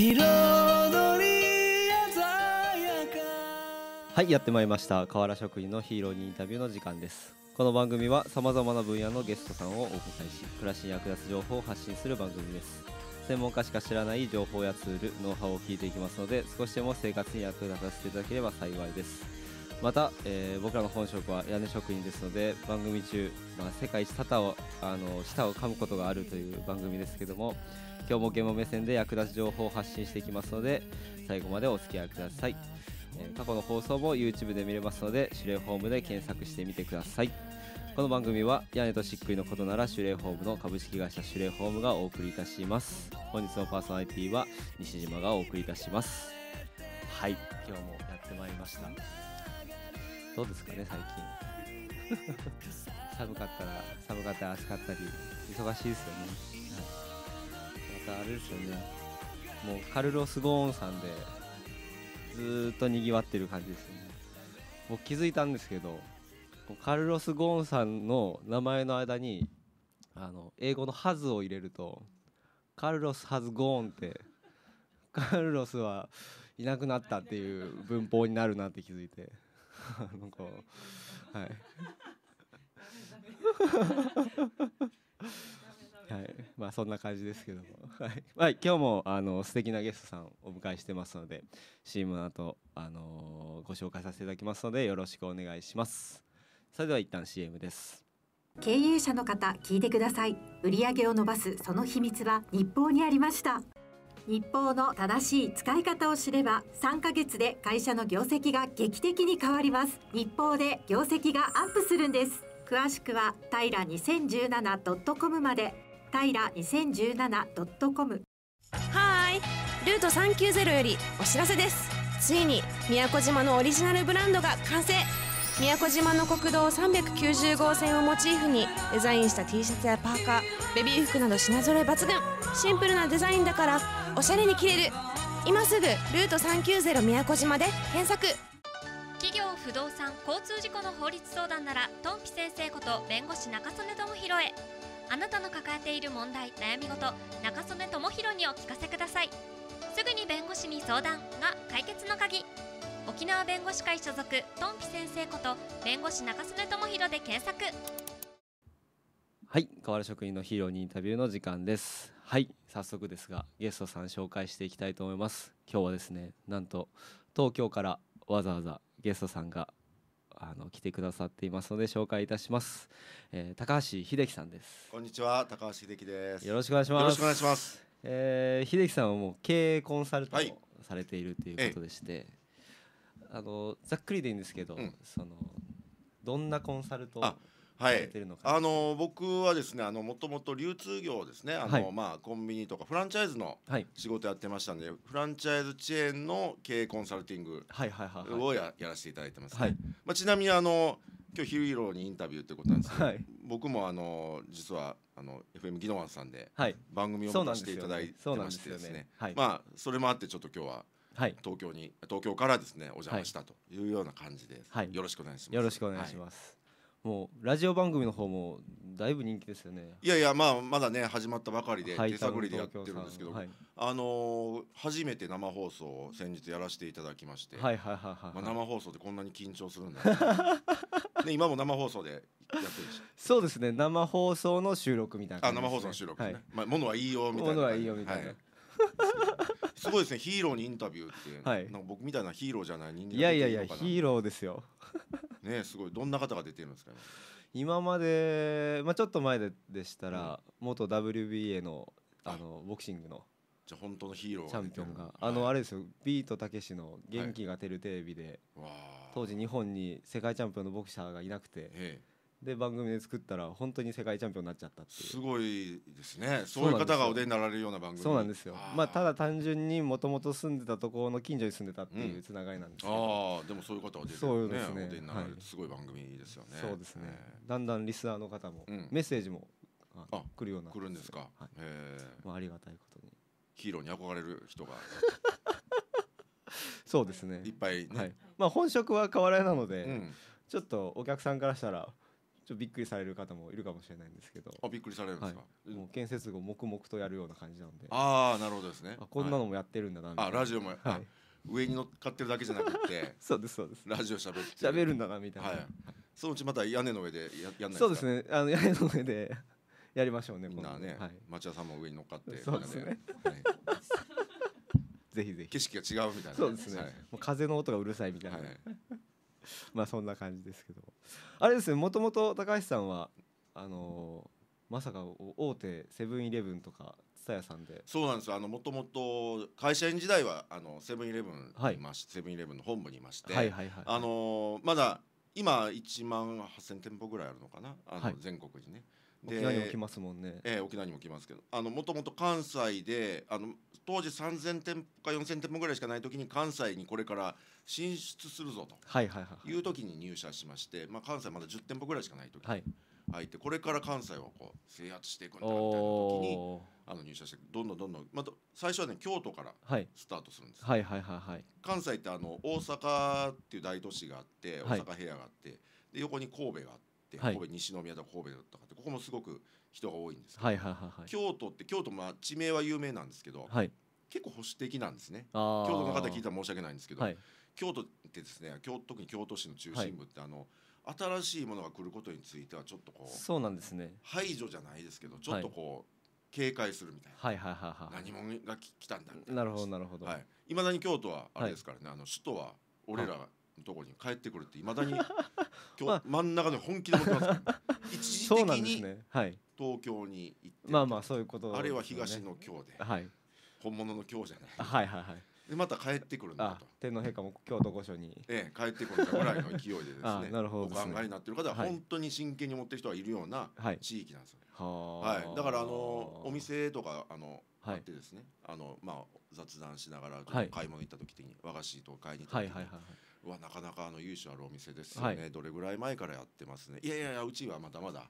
彩り鮮やかはいやってまいりました河原職人のヒーローにインタビューの時間ですこの番組はさまざまな分野のゲストさんをお迎えし暮らしに役立つ情報を発信する番組です専門家しか知らない情報やツールノウハウを聞いていきますので少しでも生活に役立たせていただければ幸いですまた、えー、僕らの本職は屋根職人ですので番組中、まあ、世界一肩をあの舌を噛むことがあるという番組ですけども、今日もゲー目線で役立つ情報を発信していきますので最後までお付き合いください、えー、過去の放送も YouTube で見れますので指令ホームで検索してみてくださいこの番組は屋根としっくりのことならレーホームの株式会社レーホームがお送りいたします本日のパーソナリティは西島がお送りいたしますはい今日もやってまいりましたどうですかね最近 寒かったら寒かったら暑かったり忙しいですよね、はいあれですよねもうカルロス・ゴーンさんでずっとにぎわってる感じですよね僕気づいたんですけどカルロス・ゴーンさんの名前の間にあの英語の「ハズ」を入れると「カルロス・ハズ・ゴーン」ってカルロスはいなくなったっていう文法になるなって気づいてなんかはい はいまあそんな感じですけども、はいはい、今日もあの素敵なゲストさんをお迎えしてますので CM の後、あのー、ご紹介させていただきますのでよろしくお願いしますそれでは一旦 CM です経営者の方聞いてください売上を伸ばすその秘密は日報にありました日報の正しい使い方を知れば3ヶ月で会社の業績が劇的に変わります日報で業績がアップするんです詳しくは平2017 .com まで平2017 .com はーいルート390よりお知らせですついに宮古島のオリジナルブランドが完成宮古島の国道390号線をモチーフにデザインした T シャツやパーカーベビー服など品揃え抜群シンプルなデザインだからおしゃれに着れる今すぐルート390宮古島で検索企業不動産交通事故の法律相談ならトンピ先生こと弁護士中曽根智弘へあなたの抱えている問題悩み事中曽根智弘にお聞かせくださいすぐに弁護士に相談が解決の鍵沖縄弁護士会所属トンピ先生こと弁護士中曽根智弘で検索はい河原職員のヒーローにインタビューの時間ですはい早速ですがゲストさん紹介していきたいと思います今日はですねなんと東京からわざわざゲストさんがあの来てくださっていますので紹介いたしますえー、高橋秀樹さんですこんにちは高橋秀樹ですよろしくお願いしますよろしくお願いします、えー、秀樹さんはもう経営コンサルタントされているということでして、はい、あのざっくりでいいんですけど、うん、そのどんなコンサルトはい、あの僕はですねあのもともと流通業ですねあの、はい、まあ、コンビニとかフランチャイズの仕事やってましたんで、はい、フランチャイズチェーンの経営コンサルティングをや,、らせていただいてます、ね、はいまあ、ちなみにあの今日ヒーローにインタビューってことなんですけど、はい、僕もあの実はあの FM ギノワンさんで番組を持たせていただいてましてですね、まあそれもあってちょっと今日は東京に東京からですねお邪魔したというような感じです、よろしくお願いしますよろしくお願いします、もうラジオ番組の方もだいぶ人気ですよねいやいやまあまだね始まったばかりで手探りでやってるんですけど、はい、あのー、初めて生放送を先日やらせていただきまして生放送でこんなに緊張するんだ ね今も生放送でやってるしそうですね生放送の収録みたいな、ね、あ生放送の収録ね、はい、まあものはいいよみたいなものはいいよみたいな、はいすごいですねヒーローにインタビューって、はいなんか僕みたいなヒーローじゃない人間いやいやいやヒーローですよ ねすごいどんな方が出てるんですかね。今まで、まあ、ちょっと前ででしたら、元 WBA のあのボクシングのじゃ本当のヒーローチャンピオンが、あのあれれですよビートたけしの「元気が出るテレビで」当時日本に世界チャンピオンのボクサーがいなくてええで番組で作ったら本当に世界チャンピオンになっちゃったってすごいですねそういう方がお出になられるような番組そうなんですよまあただ単純にもともと住んでたところの近所に住んでたっていうつながりなんですけど、うん、ああでもそういう方が出てるねですねお出になられる、はい、すごい番組ですよねそうですねだんだんリスナーの方も、うん、メッセージもあ来るようなくるんですか、はい、へえ、まあ、ありがたいことにヒーローに憧れる人が そうですねいっぱいね、はい、まあ本職は変わらなので、うん、ちょっとお客さんからしたらっとびっくりされる方もいるかもしれないんですけどあびっくりされるんですか、はい、もう建設後黙々とやるような感じなんでああなるほどですねこんなのもやってるんだなみたいな、はい、あラジオも、はい、上に乗っかってるだけじゃなくて そうですそうですラジオしゃべってしゃべるんだなみたいな、はい、そのうちまた屋根の上でややんないそうですねあの屋根の上で やりましょうねみんなね、はい、町田さんも上に乗っかってそうですね、はい、ぜひぜひ景色が違うみたいなそうですね、もう風の音がうるさいみたいな、はい、まあそんな感じですけどあれですねもともと高橋さんはあのー、まさか大手セブンイレブンとか蔦屋さんでそうなんですよあのもともと会社員時代はあのセブンイレブンにいまし、セブンイレブンの本部にいまして、はいはいはいあのー、まだ今一万八千店舗ぐらいあるのかなあの、全国にね、沖縄にも来ますもんね、えー、沖縄にも来ますけどあのもともと関西であの当時3,000店舗か4,000店舗ぐらいしかない時に関西にこれから進出するぞという時に入社しまして、まあ、関西まだ10店舗ぐらいしかない時に入って、これから関西をこう制圧していくんだみたいな時にあの入社してどんどんどんどん、ま最初はね京都からスタートするんです、関西ってあの大阪っていう大都市があって大阪部屋があってで横に神戸があって。って神戸、西宮とか神戸とかってここもすごく人が多いんですけど、はいはいはいはい、京都って京都まあ地名は有名なんですけど、はい、結構保守的なんですね京都の方聞いたら申し訳ないんですけど、はい、京都ってですね京特に京都市の中心部ってあの、新しいものが来ることについてはちょっとこうそうなんですね排除じゃないですけどちょっとこう、警戒するみたいな、はいはいはいはい、何者が来たんだみたいななるほどなるほどいま、はい、だに京都はあれですからね、はい、あの首都は俺らところに帰ってくるっていまだに 今日真ん中で本気で思ってますから 一時的に東京に行ってまあまあそういうこと、あれは東の京で、はい、本物の京じゃない、はいはいはい、でまた帰ってくるんだと天皇陛下も京都御所に、ええ、帰ってくるぐらいの勢いでですね なるほど、ね、お考えになってる方は本当に真剣に持ってる人はいるような地域なんですよ、ね、はい、はい、だからあのお店とかあのあってですね、あのまあ雑談しながら買い物行った時に、はい、和菓子とか買いに行った時に、はいはいはいはいはなかなかあの由緒あるお店ですよね、はい、どれぐらい前からやってますねいやいやいやうちはまだまだ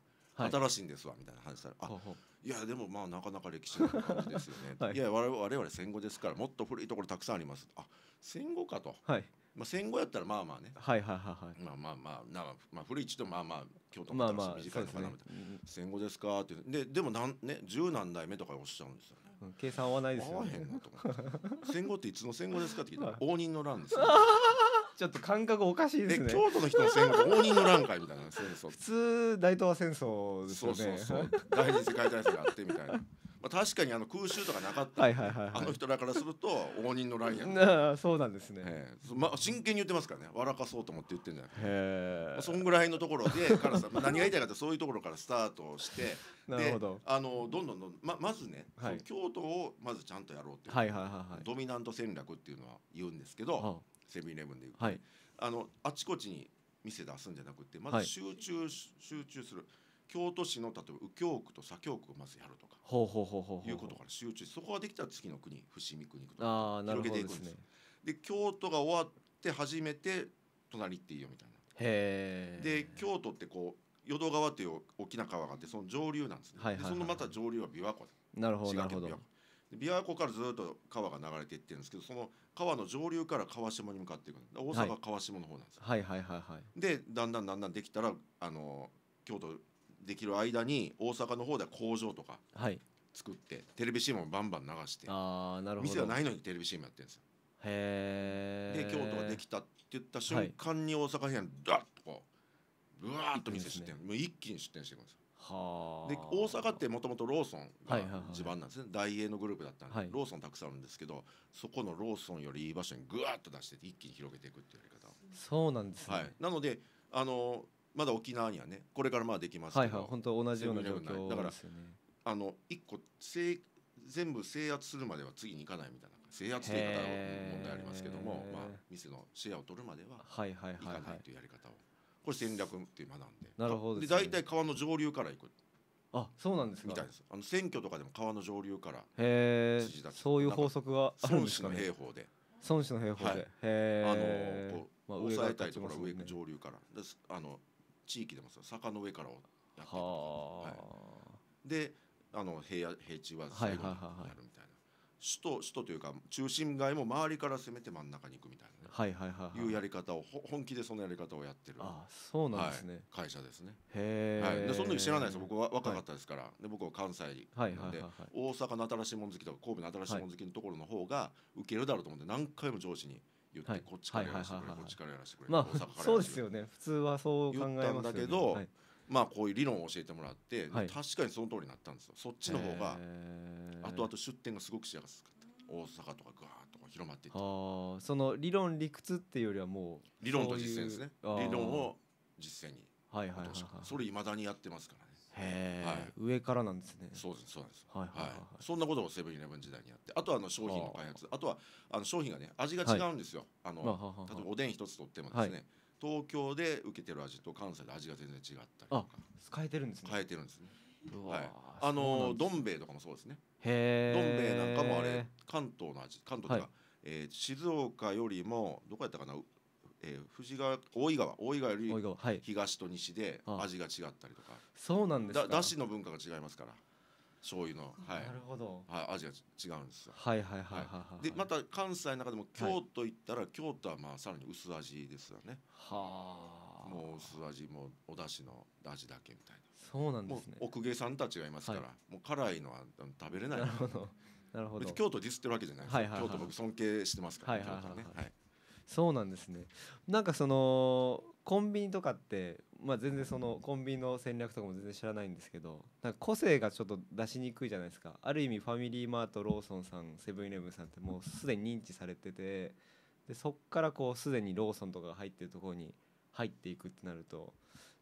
新しいんですわみたいな話したら、い、いやでもまあなかなか歴史の感じですよね、はい、いや我々戦後ですからもっと古いところたくさんありますあ戦後かと、はい、まあ、戦後やったらまあまあね、はいはいはいはい、まあまあまあなまあ古市とまあまあ京都の話短いのかなみたいな、まあまあね、戦後ですかってででもなんね十何代目とかおっしゃるんですよね、計算合わないですよ、ね、戦後っていつの戦後ですかって聞いたら応仁の乱ですよ、ね ちょっと感覚おかしいですね京都の人の戦争応仁の乱会みたいな戦争 普通大東亜戦争ですよねそうそうそう第二次世界大戦があってみたいな まあ、確かにあの空襲とかなかった、はいはいはい、はい、あの人らからすると応仁の乱やな そうなんですね、えまあ、真剣に言ってますからね笑かそうと思って言ってんじゃないへえ、まあ、そんぐらいのところでからさ何が言いたいかってそういうところからスタートしてなるほどあのどんどんどんままずね、はい、京都をまずちゃんとやろうっていう、はいはいはいはい、ドミナント戦略っていうのは言うんですけど、はあセブンイレブンでいう、はい、あのあちこちに店出すんじゃなくてまず集中、はい、集中する京都市の例えば右京区と左京区をまずやるとかほうほうほうほういうことから集中そこができたら次の国伏見区に行くとか広げていくんですで、ね、京都が終わって初めて隣っていいよみたいなへで京都ってこう淀川という大きな川があってその上流なんですね、はいはいはい、そのまた上流は琵琶湖なるほどなるほど琵琶湖からずっと川が流れていってるんですけどその川の上流から川下に向かっていく大阪川下の方なんですよ、はい、はいはいはいはいでだんだんだんだんできたらあの京都できる間に大阪の方では工場とか作って、はい、テレビ CM もバンバン流してあなるほど店はないのにテレビ CM やってるんですよへえで京都ができたって言った瞬間に大阪編ダッとこうブワーッと店出店、ね、もう一気に出店していくんですよで大阪ってもともとローソンが地盤なんですね、ダイエーのグループだったんで、はい、ローソンたくさんあるんですけどそこのローソンよりいい場所にぐわっと出して一気に広げていくっていうやり方そうなんです、ね、はい、なのであのまだ沖縄にはねこれからまあできますけど、はいはい、本当同じような状況だからあの一個制全部制圧するまでは次に行かないみたいな制圧というか、問題ありますけども、まあ、店のシェアを取るまでは行かないというやり方を。はいはいはいはいこれ戦略って学んでなるほどで、大体川の上流から行くあそうなんですみたいですあの選挙とかでも川の上流からへえそういう法則があるんですか、ね、孫子の兵法で孫子の兵法で、はい、へえあのこう、まあ、抑えたいところは上、ね、上流からであの地域でもさ、坂の上からをやってる、はい、であの平野平地は最後にやるみたいな、はいはいはいはい首都首都というか中心街も周りから攻めて真ん中に行くみたいな、ね、はいはいはい、はい、いうやり方を本気でそのやり方をやってるあそうなんですね、はい、会社ですねへえ、はい、でその時知らないです僕は若かったですから、はい、で僕は関西で、はいはいはいはい、大阪の新しいもん好きとか神戸の新しいもん好きのところの方が受けるだろうと思って何回も上司に言って、こっちからやらせてくれ、こっちからやらせてくれまあそうですよね普通はそう考えますよね、だけど、まあ、こういう理論を教えてもらって、はい、確かにその通りになったんですよそっちの方が後々出店がすごくしやすかった大阪とかぐわーっと広まっていったその理論理屈っていうよりはもう理論と実践ですね理論を実践にはいはいはい、はい、それいまだにやってますからねへえ、はい、上からなんですねそうですそうですはい、はいはい、そんなことをセブンイレブン時代にやってあとはあの商品の開発あとはあの商品がね味が違うんですよ、あの例えばおでん一つとってもですね、東京で受けてる味と関西で味が全然違ったりとか変えてるんですね変えてるんですねはい、あのどん兵衛とかもそうですねどん兵衛なんかもあれ関東の味関東とか、はい、えー、静岡よりもどこやったかな、えー、富川大井川大井川より東と西で味が違ったりとか、はい、そうなんですだだしの文化が違いますから醤油の、はい、なるほど、はい、味が違うんですよはいはいはいはい、はい、でまた関西の中でも京都行ったら、京都はまあさらに薄味ですよねはあもう薄味もお出汁の味だけみたいなそうなんですね奥下さんたちがいますから、はい、もう辛いのは食べれないなるほどなるほど京都ディスってるわけじゃないです、はいはいはい、京都僕尊敬してますから、はいはいはい、ね、はいそうなんですねなんかそのコンビニとかって、まあ、全然そのコンビニの戦略とかも全然知らないんですけどなんか個性がちょっと出しにくいじゃないですかある意味ファミリーマートローソンさんセブンイレブンさんってもうすでに認知されててでそっからこうすでにローソンとかが入ってるところに入っていくってなると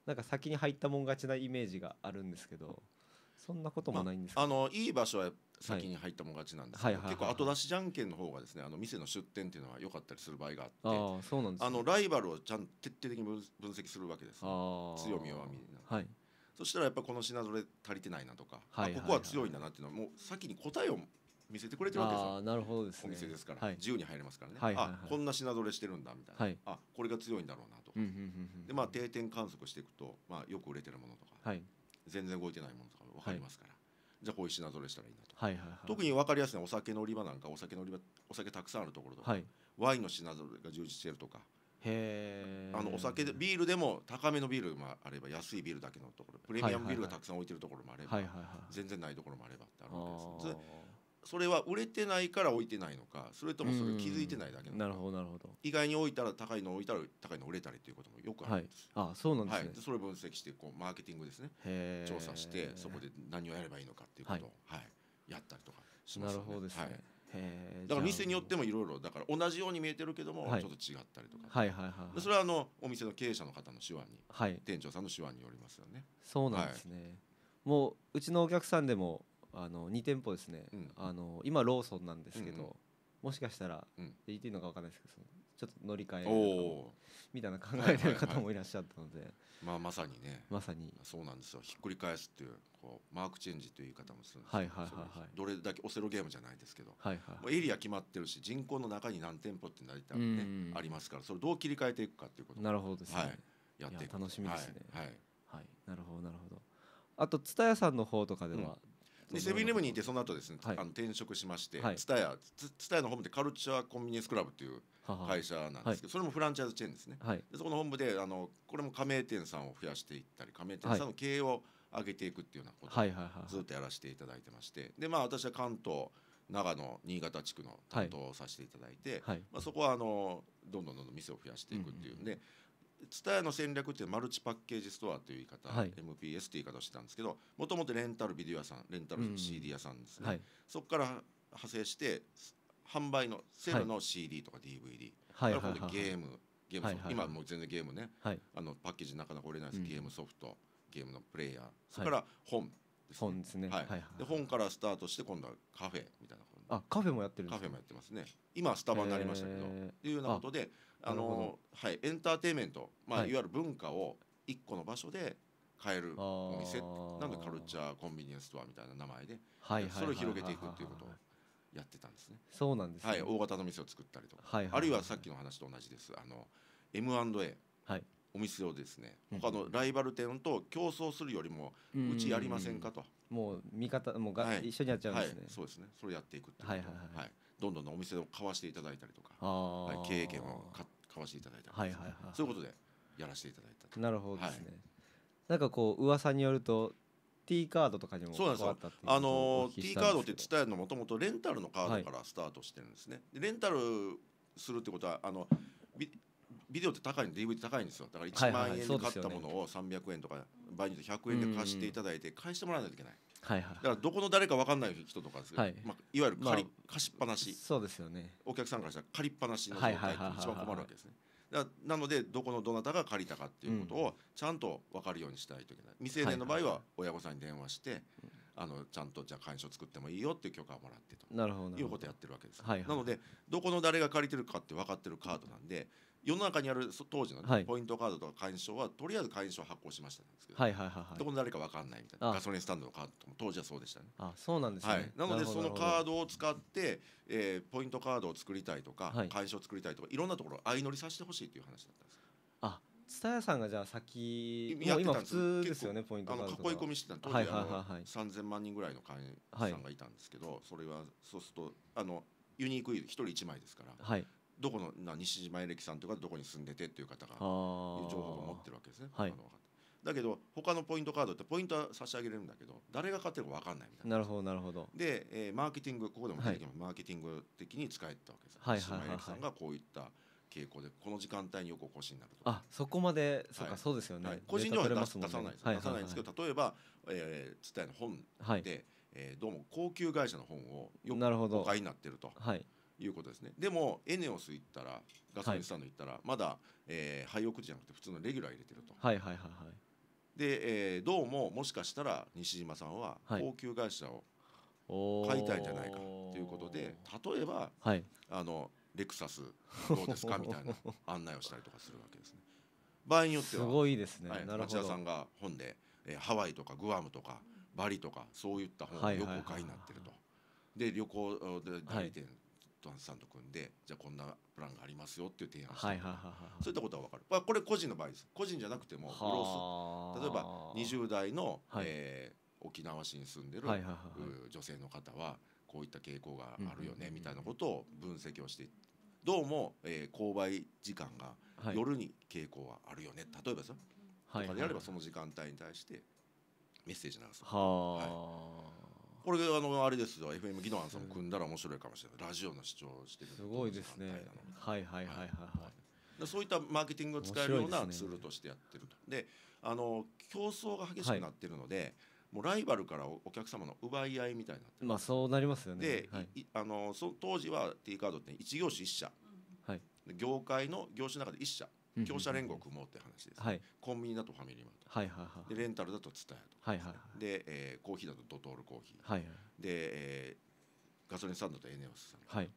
なんか先に入ったもん勝ちなイメージがあるんですけどそんなこともないんですあのいい場所は先に入ったも勝ちなんですけど、結構後出しじゃんけんの方がですねあの店の出店っていうのは良かったりする場合があってあそうなんです、ね、あのライバルをちゃんと徹底的に分析するわけです、ね、強み弱みはい、そしたらやっぱこの品ぞれ足りてないなとか、はい、はい、ここは強いんだなっていうのはもう先に答えを見せてくれてるわけですよ。なるほどです、ね、お店ですから、はい、自由に入れますからね。はいはいはい、あこんな品ぞれしてるんだみたいな。はい、あこれが強いんだろうなとか。でまあ定点観測していくとまあよく売れてるものとか。はい全然動いてないものとかも分かりますから、はい、じゃあこういう品ぞれしたらいいなと、はいはいはい、特に分かりやすいのはお酒の売り場なんかお酒の売り場お酒たくさんあるところとか、はい、ワインの品ぞれが充実してるとか。へあのお酒でビールでも高めのビールもあれば安いビールだけのところプレミアムビールがたくさん置いてるところもあれば、ははいい全然ないところもあればってあるわけです、それは売れてないから置いてないのかそれともそれ気づいてないだけなるほどなるほど意外に置いたら高いの置いたら高いの売れたりということもよくあるんです、はい、あそうなんですね、はい、それ分析してこうマーケティングですね調査してそこで何をやればいいのかっていうことを、はい、はい、やったりとかします、ね、なるほどね、だから店によってもいろいろだから同じように見えてるけどもちょっと違ったりとか、はいはいはいはい、それはあのお店の経営者の方の手腕に、はい、店長さんの手腕によりますよねそうなんですね、もううちのお客さんでもあの2店舗ですね、うん、あの今ローソンなんですけど、うんうん、もしかしたら、うん、言っていいのか分かんないですけどちょっと乗り換えみたいな考えてる方もいらっしゃったので、はいはいはい、まあ、まさにねまさにそうなんですよひっくり返すっていうこうマークチェンジという言い方もするんですはいはいはいはい、どれだけオセロゲームじゃないですけど、はいはい、もうエリア決まってるし人口の中に何店舗って大体、ね、ありますからそれどう切り替えていくかっていうことなるほどですね、はい、やっていく楽しみですね、はいはい、はい、なるほどなるほどあと蔦屋さんの方とかでは、でセブンイレブンにいてその後ですね、はい、あの転職しまして蔦ツタヤの本部でカルチャーコンビニエンスクラブという会社なんですけどそれもフランチャイズチェーンですね、はい、でそこの本部であのこれも加盟店さんを増やしていったり加盟店さんの経営を上げていくっていうようなことをずっとやらせていただいてましてでまあ私は関東長野新潟地区の担当をさせていただいて、はい、まあ、そこはあのどんどんどんどん店を増やしていくっていうんで、うんうん、ツタヤの戦略ってマルチパッケージストアという言い方、はい、MPS という言い方をしてたんですけどもともとレンタルビデオ屋さんレンタル CD 屋さんですね、うんはい、そこから派生して販売のセルの CD とか DVD、はい、ゲームゲーム今もう全然ゲームね、あのパッケージなかなか売れないです、うん、ゲームソフトゲームのプレイヤーそれから本ですね,、本ですね、はいで本からスタートして今度はカフェみたいなあカフェもやってるカフェもやってますね今スタバになりましたけどていうようなことであのはい、エンターテインメント、まあ、はい、いわゆる文化を一個の場所で買えるお店なんでカルチャーコンビニエンスストアみたいな名前で、はい、それを広げていくっていうことをやってたんですね。そうなんです、ね、はい、大型の店を作ったりとか、はいはいはい、あるいはさっきの話と同じです。あの M&A、はい、お店をですね、他のライバル店と競争するよりも、うん、うちやりませんかと。もう味方もが、はい、一緒にやっちゃうんですね、はい。そうですね。それやっていくってこと。はいはいはい。はいどんどんお店を買わしていただいたりとか、はい、経営権を買わしていただいたりとか、はいはいはいそういうことでやらせていただいたなるほどですね、はい、なんかこう噂によると T カードとかにもそうなんですよあの T カードって伝えるのもともとレンタルのカードからスタートしてるんですね、はい、レンタルするってことはあのビビデオって高いの DVD 高いんですよだから1万円で買ったものを300円とか場合によって100円で貸していただいて返してもらわないといけない、うんはいはい、だからどこの誰か分かんない人とかですけど、はいまあ、いわゆる借り、貸しっぱなしそうですよねお客さんからしたら借りっぱなしの状態って一番困るわけですね。だなのでどこのどなたが借りたかっていうことをちゃんと分かるようにしないといけない、未成年の場合は親御さんに電話して、あのちゃんとじゃあ会社作ってもいいよっていう許可をもらってとなるほどいうことをやってるわけです、はいはい、なのでどこの誰が借りてるかって分かってるカードなんで、世の中にある当時の、ねはい、ポイントカードとか会員証はとりあえず会員証発行しましたんですけど、はいはいはいはい、どこの誰か分かんないみたいなガソリンスタンドのカードとも当時はそうでしたね。あそうなんですね、はい、なのでそのカードを使って、えー、ポイントカードを作りたいとか、はい、会員証を作りたいとかいろんなところ相乗りさせてほしいという話だったんです。あ蔦屋さんがじゃあ先もう今普通ですよねポイントカードと囲い込みしてた当時、はいはいはいはい、3,000万人ぐらいの会員さんがいたんですけど、はい、それはそうするとあのユニーク一人1枚ですから、はい、どこのな西島レキさんとかどこに住んでてっていう方がいう情報を持ってるわけですね。はい、だけど他のポイントカードってポイントは差し上げれるんだけど誰が買ってるか分かんないみたいな。なるほどなるほど。で、えー、マーケティングここでも出てきます、はい、マーケティング的に使えたわけです。はいはいはさんがこういった傾向でこの時間帯によくお越しになるとあそこまでそうか、はい、そうですよね、はい、個人情報は出,、出さないです、はいはいはい、出さないんですけど例えば蔦屋、えー、の本で、はい、えー、どうも高級会社の本をよくお買いになってると、はい、いうことですねでもエネオス行ったらガソリンスタンド行ったら、まだ、えー、ハイオクじゃなくて普通のレギュラー入れてると。はいはいはいはい、で、えー、どうももしかしたら西島さんは高級会社を買いたいんじゃないかということで、例えば、はい、あのレクサスどうですかみたいな 案内をしたりとかするわけですね。場合によってはすごいですね、はい、町田さんが本で、えー、ハワイとかグアムとかバリとかそういった本をよくお買いになってると。で旅行で代理店トランスさんと組んでじゃあこんなプランがありますよっていう提案して、はいはい、そういったことは分かる、まあ、これ個人の場合です個人じゃなくてもグロース例えば20代の、はい、えー、沖縄市に住んでる、はいはい、女性の方はこういった傾向があるよねみたいなことを分析をして、どうも、えー、購買時間が夜に傾向はあるよね、例えばさ、はい、とかであればその時間帯に対してメッセージ流す。はいあ、これあのあれですよ FM 技能庵さんも組んだら面白いかもしれない、ラジオの視聴してるすごいですねはいはいはいはい、はい、そういったマーケティングを使えるようなツールとしてやってるとで、ね、あの競争が激しくなってるので、はい、もうライバルからお客様の奪い合いみたいになってまあそうなりますよねで、はい、あのそ当時は T カードって1業種1社、はい、業界の業種の中で1社業者連合組もうって話です、ねはい、コンビニだとファミリーマート、はいはいはい、でレンタルだとツタヤと、はいはいはい、で、えー、コーヒーだとドトールコーヒー、はいはい、で、えー、ガソリンスタンドとエネオスさん、はい、で、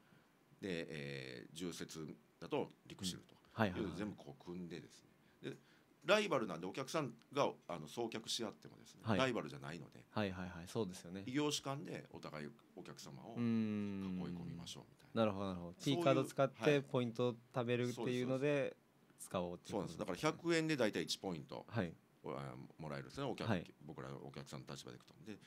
えー、重節だとリクシルと、うん、はいはい、はい、全部こう組んでですねでライバルなんでお客さんがあの送客し合ってもですね、はい、ライバルじゃないので、はいはいはい、そうですよね異業種間でお互いお客様を囲い込みましょうみたいななるほどなるほど T カード使ってポイントを食べるっていうので使おうそうなんですだから100円で大体1ポイント、はい、もらえるんですねお客、はい、僕らお客さんの立場でいくとで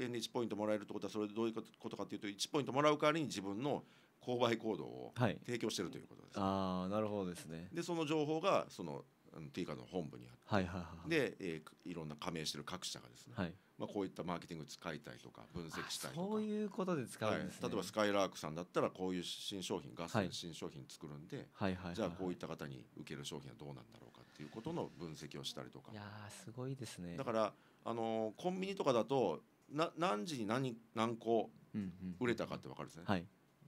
100円で1ポイントもらえるってことはそれどういうことかというと1ポイントもらう代わりに自分の購買行動を提供してるということです、ねはい、ああなるほどですねでその情報がその T カードの本部にあって、はいはいはい、で、えー、いろんな加盟してる各社がですね、はいまあ、こういったマーケティング使いたいとか分析したいとかそういうことで使うんです、ねはい、例えばスカイラークさんだったらこういう新商品ガスの新商品作るんで、はいはい、じゃあこういった方に受ける商品はどうなんだろうかっていうことの分析をしたりとかいやすごいですねだからあのー、コンビニとかだとな何時に何何個売れたかって分かるんですね、うんうん、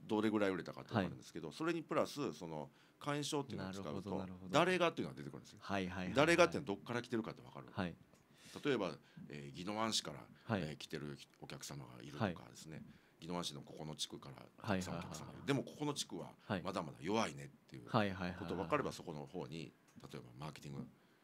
どれぐらい売れたかってわかるんですけど、それにプラスその会員証っていうのを使うと誰がっていうのが出てくるんですよ、はいはいはいはい、誰がっていうのはどっから来てるかってわかる、はい例えば、えー、宜野湾市から、はい、えー、来てるお客様がいるとかですね、宜野湾市のここの地区からたくさんお客様がいる、でもここの地区はまだまだ弱いねっていうこと分かればそこの方に例えばマーケティング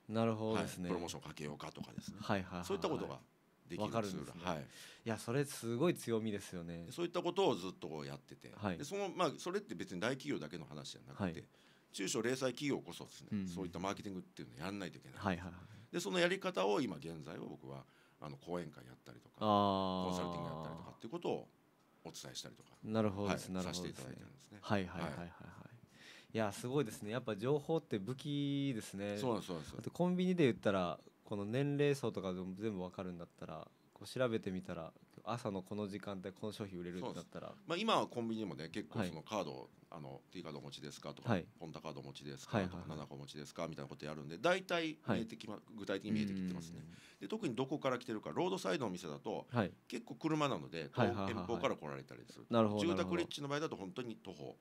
なるほどですね、はい、プロモーションかけようかとかですね、はいはいそういったことができるんです、ね、はい、いやそれすごい強みですよねそういったことをずっとやってて、はい、でそのまあそれって別に大企業だけの話じゃなくて、はい、中小零細企業こそですね、うん、そういったマーケティングっていうのをやらないといけない、はいはいはい、でそのやり方を今現在は僕はあの講演会やったりとかコンサルティングやったりとかっていうことをお伝えしたりとかなるほど、はい、なるほど、ね、ね、はいはいはいはい、はいいやすごいですねやっぱ情報って武器ですねそうなんそうなんそうコンビニで言ったらこの年齢層とかでも全部わかるんだったら調べてみたら朝のこの時間でこの商品売れるってったら、まあ、今はコンビニでもね結構そのカードはい、あの T カードお持ちですかとか、はい、ポンタカードお持ちですかとか、7個お持ちですかみたいなことやるんで大体見えてきま、はい、具体的に見えてきてますねで特にどこから来てるかロードサイドの店だと、はい、結構車なので遠方から来られたりする,、住宅立地の場合だと本当に徒歩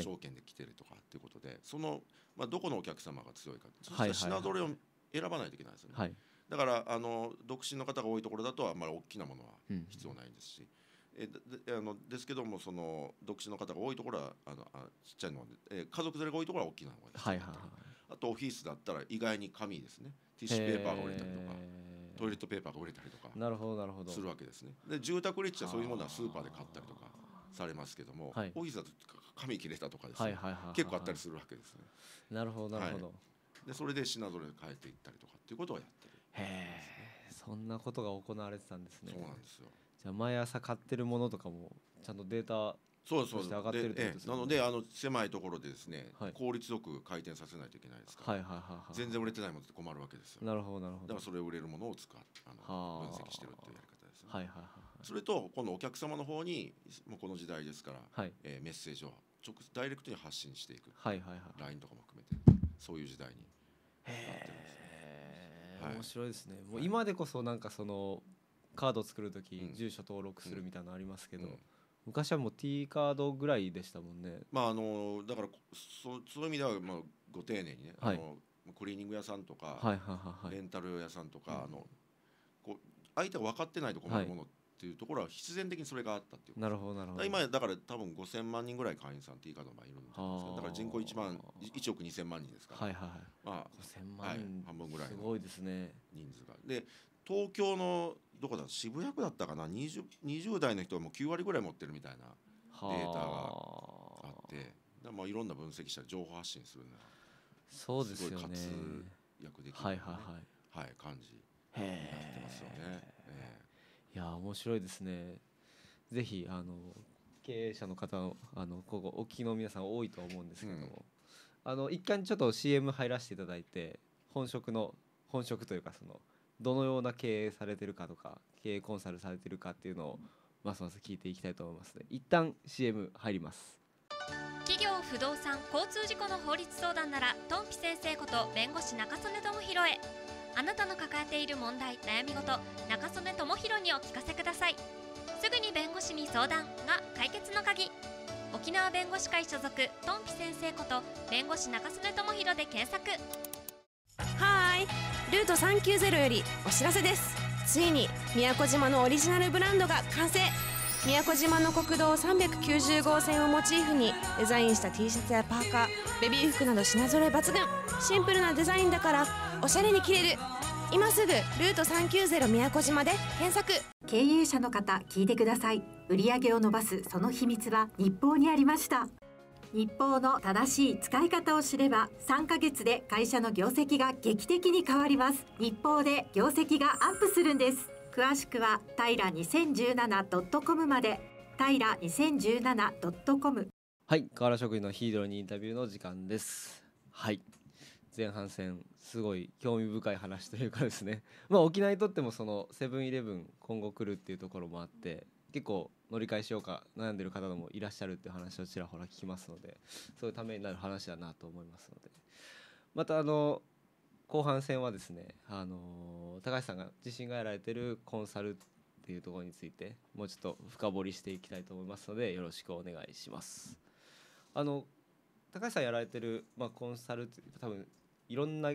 証券で来てるとかっていうことでその、まあ、どこのお客様が強いかそして品ぞれを選ばないといけないですよね。はいだからあの独身の方が多いところだとあんまり大きなものは必要ないですし、うん、えであのですけどもその独身の方が多いところはあのあちっちゃいので、え家族連れが多いところは大きなのがす。要、はいはい、あとオフィスだったら意外に紙ですねティッシュペーパーが売れたりとか。トイレットペーパーが売れたりとかなるほどなるほどするわけですねで住宅立地はそういうものはスーパーで買ったりとかされますけども、はい、オフィスだと紙切れたとかですね、結構あったりするわけですねなるほどなるほど、はい、でそれで品ぞろえ変えていったりとかっていうことはやってへえそんなことが行われてたんですねそうなんですよじゃあ毎朝買ってるものとかもちゃんとデータそうそう上がってるってことですね、ね、なのであの狭いところでですね、はい、効率よく回転させないといけないですから、はいはいはいはい、全然売れてないものって困るわけですよなるほどなるほどだからそれを売れるものを使てあの分析してるっていうやり方ですね、はいはいはい、それと今度お客様の方にもうこの時代ですから、はいえー、メッセージを直接ダイレクトに発信していく、はいはいはい、LINE とかも含めてそういう時代になってます面白いですね、もう今でこそなんかそのカード作る時、住所登録するみたいなのありますけど、昔はもう T カードぐらいでしたもんね。まああのだからそそう意味ではまあご丁寧にね、はい、あのクリーニング屋さんとか、レンタル屋さんとか、あのこう相手が分かってないと困るものっていうところは必然的にそれがあったっていうなるほどなるほど今だから多分5000万人ぐらい会員さんって言い方もいるんですけどだから人口1万1億2000万人ですからはいはい、まあ、5000万、はい、半分ぐらいすごいですね人数がで東京のどこだ渋谷区だったかな 20, 20代の人はもう9割ぐらい持ってるみたいなデータがあってだまあいろんな分析したり情報発信するのはそうですよね活躍できる、ね、はいはいはい、はい、感じになってますよね。ええいや面白いですねぜひあの経営者の方のあのここお聞きの皆さん多いと思うんですけども、うん、あの一回ちょっと CM 入らせていただいて本職の本職というかそのどのような経営されてるかとか経営コンサルされてるかっていうのをますます聞いていきたいと思いますので一旦 CM 入ります企業不動産交通事故の法律相談ならトンピ先生こと弁護士中曽根智弘へあなたの抱えている問題悩み事中曽根智弘にお聞かせくださいすぐに弁護士に相談が解決の鍵沖縄弁護士会所属トンピ先生こと弁護士中曽根智弘で検索はーいルート390よりお知らせですついに宮古島のオリジナルブランドが完成宮古島の国道390号線をモチーフにデザインした T シャツやパーカーベビー服など品揃え抜群シンプルなデザインだからおしゃれに着れる今すぐルート三九ゼロ宮古島で検索経営者の方聞いてください売上を伸ばすその秘密は日報にありました日報の正しい使い方を知れば3ヶ月で会社の業績が劇的に変わります日報で業績がアップするんです詳しくは平 2017.com まで平 2017.com はい河原職員のヒーローにインタビューの時間ですはい前半戦すごい興味深い話というかですね まあ沖縄にとってもそのセブンイレブン今後来るっていうところもあって結構乗り換えしようか悩んでる方もいらっしゃるっていう話をちらほら聞きますのでそういうためになる話だなと思いますのでまたあの後半戦はですねあの高橋さんが自身がやられてるコンサルっていうところについてもうちょっと深掘りしていきたいと思いますのでよろしくお願いします。あの高橋さんやられてる、まあ、コンサルって多分いろんな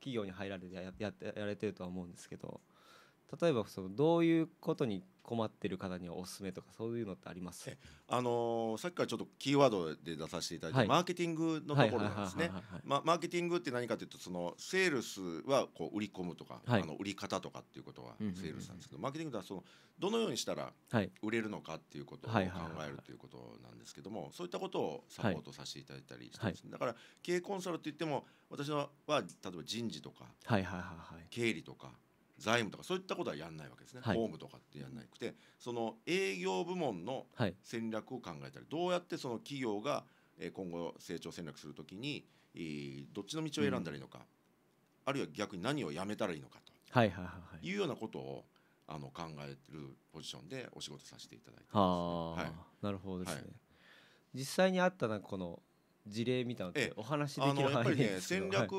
企業に入られてやややられてるとは思うんですけど例えばそのどういうことに困ってる方にはおすすめとかそういうのってありますあのー、さっきからちょっとキーワードで出させていただいた、はい、マーケティングのところなんですね。マーケティングって何かというとそのセールスはこう売り込むとか、はい、あの売り方とかっていうことはセールスなんですけど、マーケティングはそのどのようにしたら売れるのかっていうことを考えるということなんですけどもそういったことをサポートさせていただいたりして、はい、だから経営コンサルって言っても私は例えば人事とか、経理とか。財務とかそういったことはやらないわけですね、はい、ホームとかってやんなくてその営業部門の戦略を考えたり、どうやってその企業が今後成長戦略するときにどっちの道を選んだらいいのか、うん、あるいは逆に何をやめたらいいのかとはいははいいい、うようなことをあの考えているポジションでお仕事させていただいてます、ね、はい、なるほどですね、はい、実際にあったなこの事例みたいなっお話できる範囲で、ね、戦略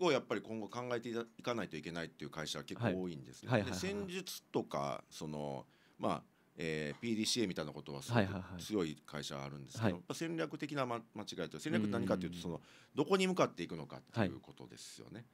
をやっぱり今後考えていかないといけないっていう会社は結構多いんですね。戦術とかそのまあえー、PDCA みたいなことはすごく強い会社あるんですけど、戦略的な、ま、間違いと戦略何かというとそのどこに向かっていくのかっていうことですよね。はい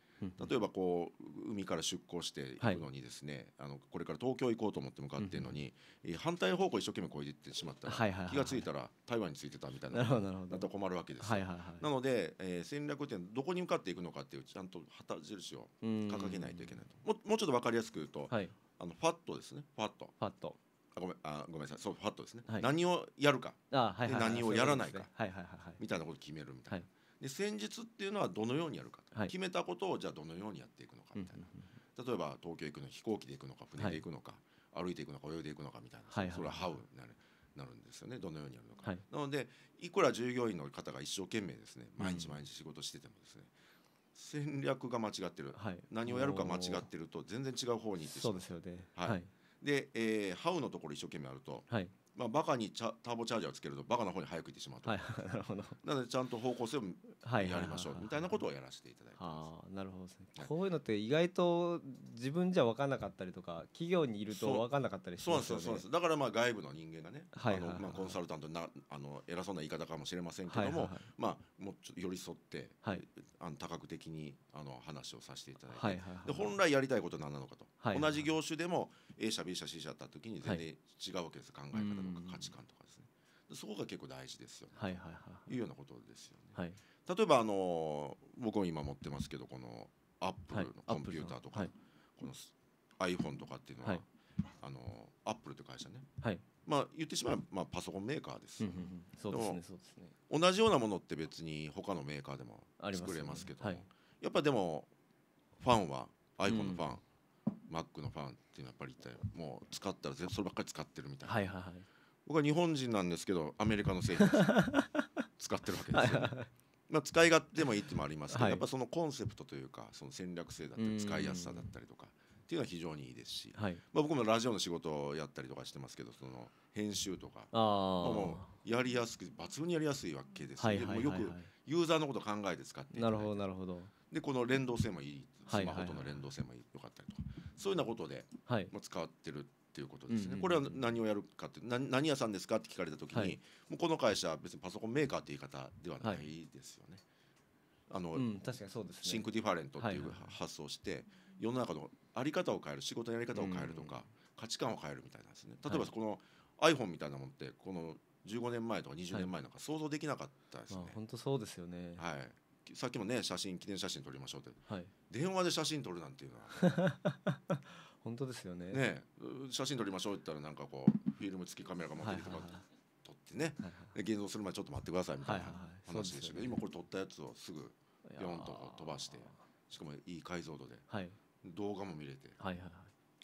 例えばこう海から出港していくのにですね、はい、あのこれから東京行こうと思って向かっているのに、うん、反対方向一生懸命こういってしまったら、はいはいはい気が付いたら台湾についてたみたいななった困るわけです、はいはいはい、なので、えー、戦略ってどこに向かっていくのかっていうちゃんと旗印を掲げないといけないとももうちょっと分かりやすく言うと、はい、あのファットですねファット。ファットあごめんあごめんなさいそうファットですね、はい、何をやるかあ、はいはいはい、何をやらないか、ねはいはい、みたいなことを決めるみたいな、はいで戦術っていうのはどのようにやるか、はい、決めたことをじゃあどのようにやっていくのかみたいな、うん、例えば東京行くの飛行機で行くのか船で行くのか、はい、歩いていくのか泳いでいくのかみたいな、はい、それはハウになる。なるんですよねどのようにやるのか、はい、なのでいくら従業員の方が一生懸命ですね毎日毎日仕事しててもですね、うん、戦略が間違ってる、はい、何をやるか間違ってると全然違う方に行ってしまうそうですよね、はい、はい、で、えー、ハウのところ一生懸命やると、はい、まあ、バカにターボチャージャーをつけるとバカな方に早く行ってしまうと、はい、なるほどなのでちゃんと方向性をやりましょうみたいなことをやらせていただいてます。なるほどですね、はい、こういうのって意外と自分じゃ分からなかったりとか企業にいると分からなかったりしますよねそうんですだからまあ外部の人間がね、はいあのまあ、コンサルタントなあの偉そうな言い方かもしれませんけども、はいはいはい、まあ、もう寄り添って、はい、あの多角的にあの話をさせていただいて、はいはいはい、で本来やりたいことは何なのかと、はいはいはい、同じ業種でも A 社 B 社 C 社っった時に全然違うわけです、考え方とか価値観とかですねそこが結構大事ですよね、はいはいはいいうようなことですよね、はい、例えばあの僕も今持ってますけどこのアップルのコンピューターとか、はい、この iPhone とかっていうのは、はい、あのアップルって会社ね、はい、まあ言ってしまえば、まあ、パソコンメーカーですうんうんうん、そうですねそうですね同じようなものって別に他のメーカーでも作れますけど、ねはい、やっぱでもファンは iPhone のファン、うんマックのファンっていうのはやっぱりいたよもう使ったら全そればっかり使ってるみたいな、はいはいはい、僕は日本人なんですけどアメリカの製品 使ってるわけですよ、ね、まあ使い勝手もいいってもありますけど、はい、やっぱそのコンセプトというかその戦略性だったり使いやすさだったりとかっていうのは非常にいいですし、はい、まあ、僕もラジオの仕事をやったりとかしてますけどその編集とかもうやりやすく抜群にやりやすいわけです、はいはい、よくユーザーのことを考えて使ってなるほどなるほどでこの連動性もいいスマホとの連動性も良かったりとか、そういうようなことで、はい、もう使ってるっていうことですね、これは何をやるかって何屋さんですかって聞かれた時に、はい、もうこの会社は別にパソコンメーカーって言い方ではないですよね。あの、うん、確かにそうです、ね、シンクディファレントっていう発想して、はいはい、世の中のあり方を変える仕事のやり方を変えるとか、価値観を変えるみたいなんですね。例えばこの iPhone みたいなもんってこの15年前とか20年前なんか想像できなかったですね。本、は、当、いまあ、そうですよね。はい。さっきもね写真記念写真撮りましょうって、はい、電話で写真撮るなんていうのは 本当ですよねね写真撮りましょうって言ったらなんかこうフィルム付きカメラが持ってるとか撮ってね、はいはい、現像する前ちょっと待ってくださいみたいな話でしたけど、はいはいね、今これ撮ったやつをすぐビョンと飛ばしてしかもいい解像度で、はい、動画も見れて、はいはいは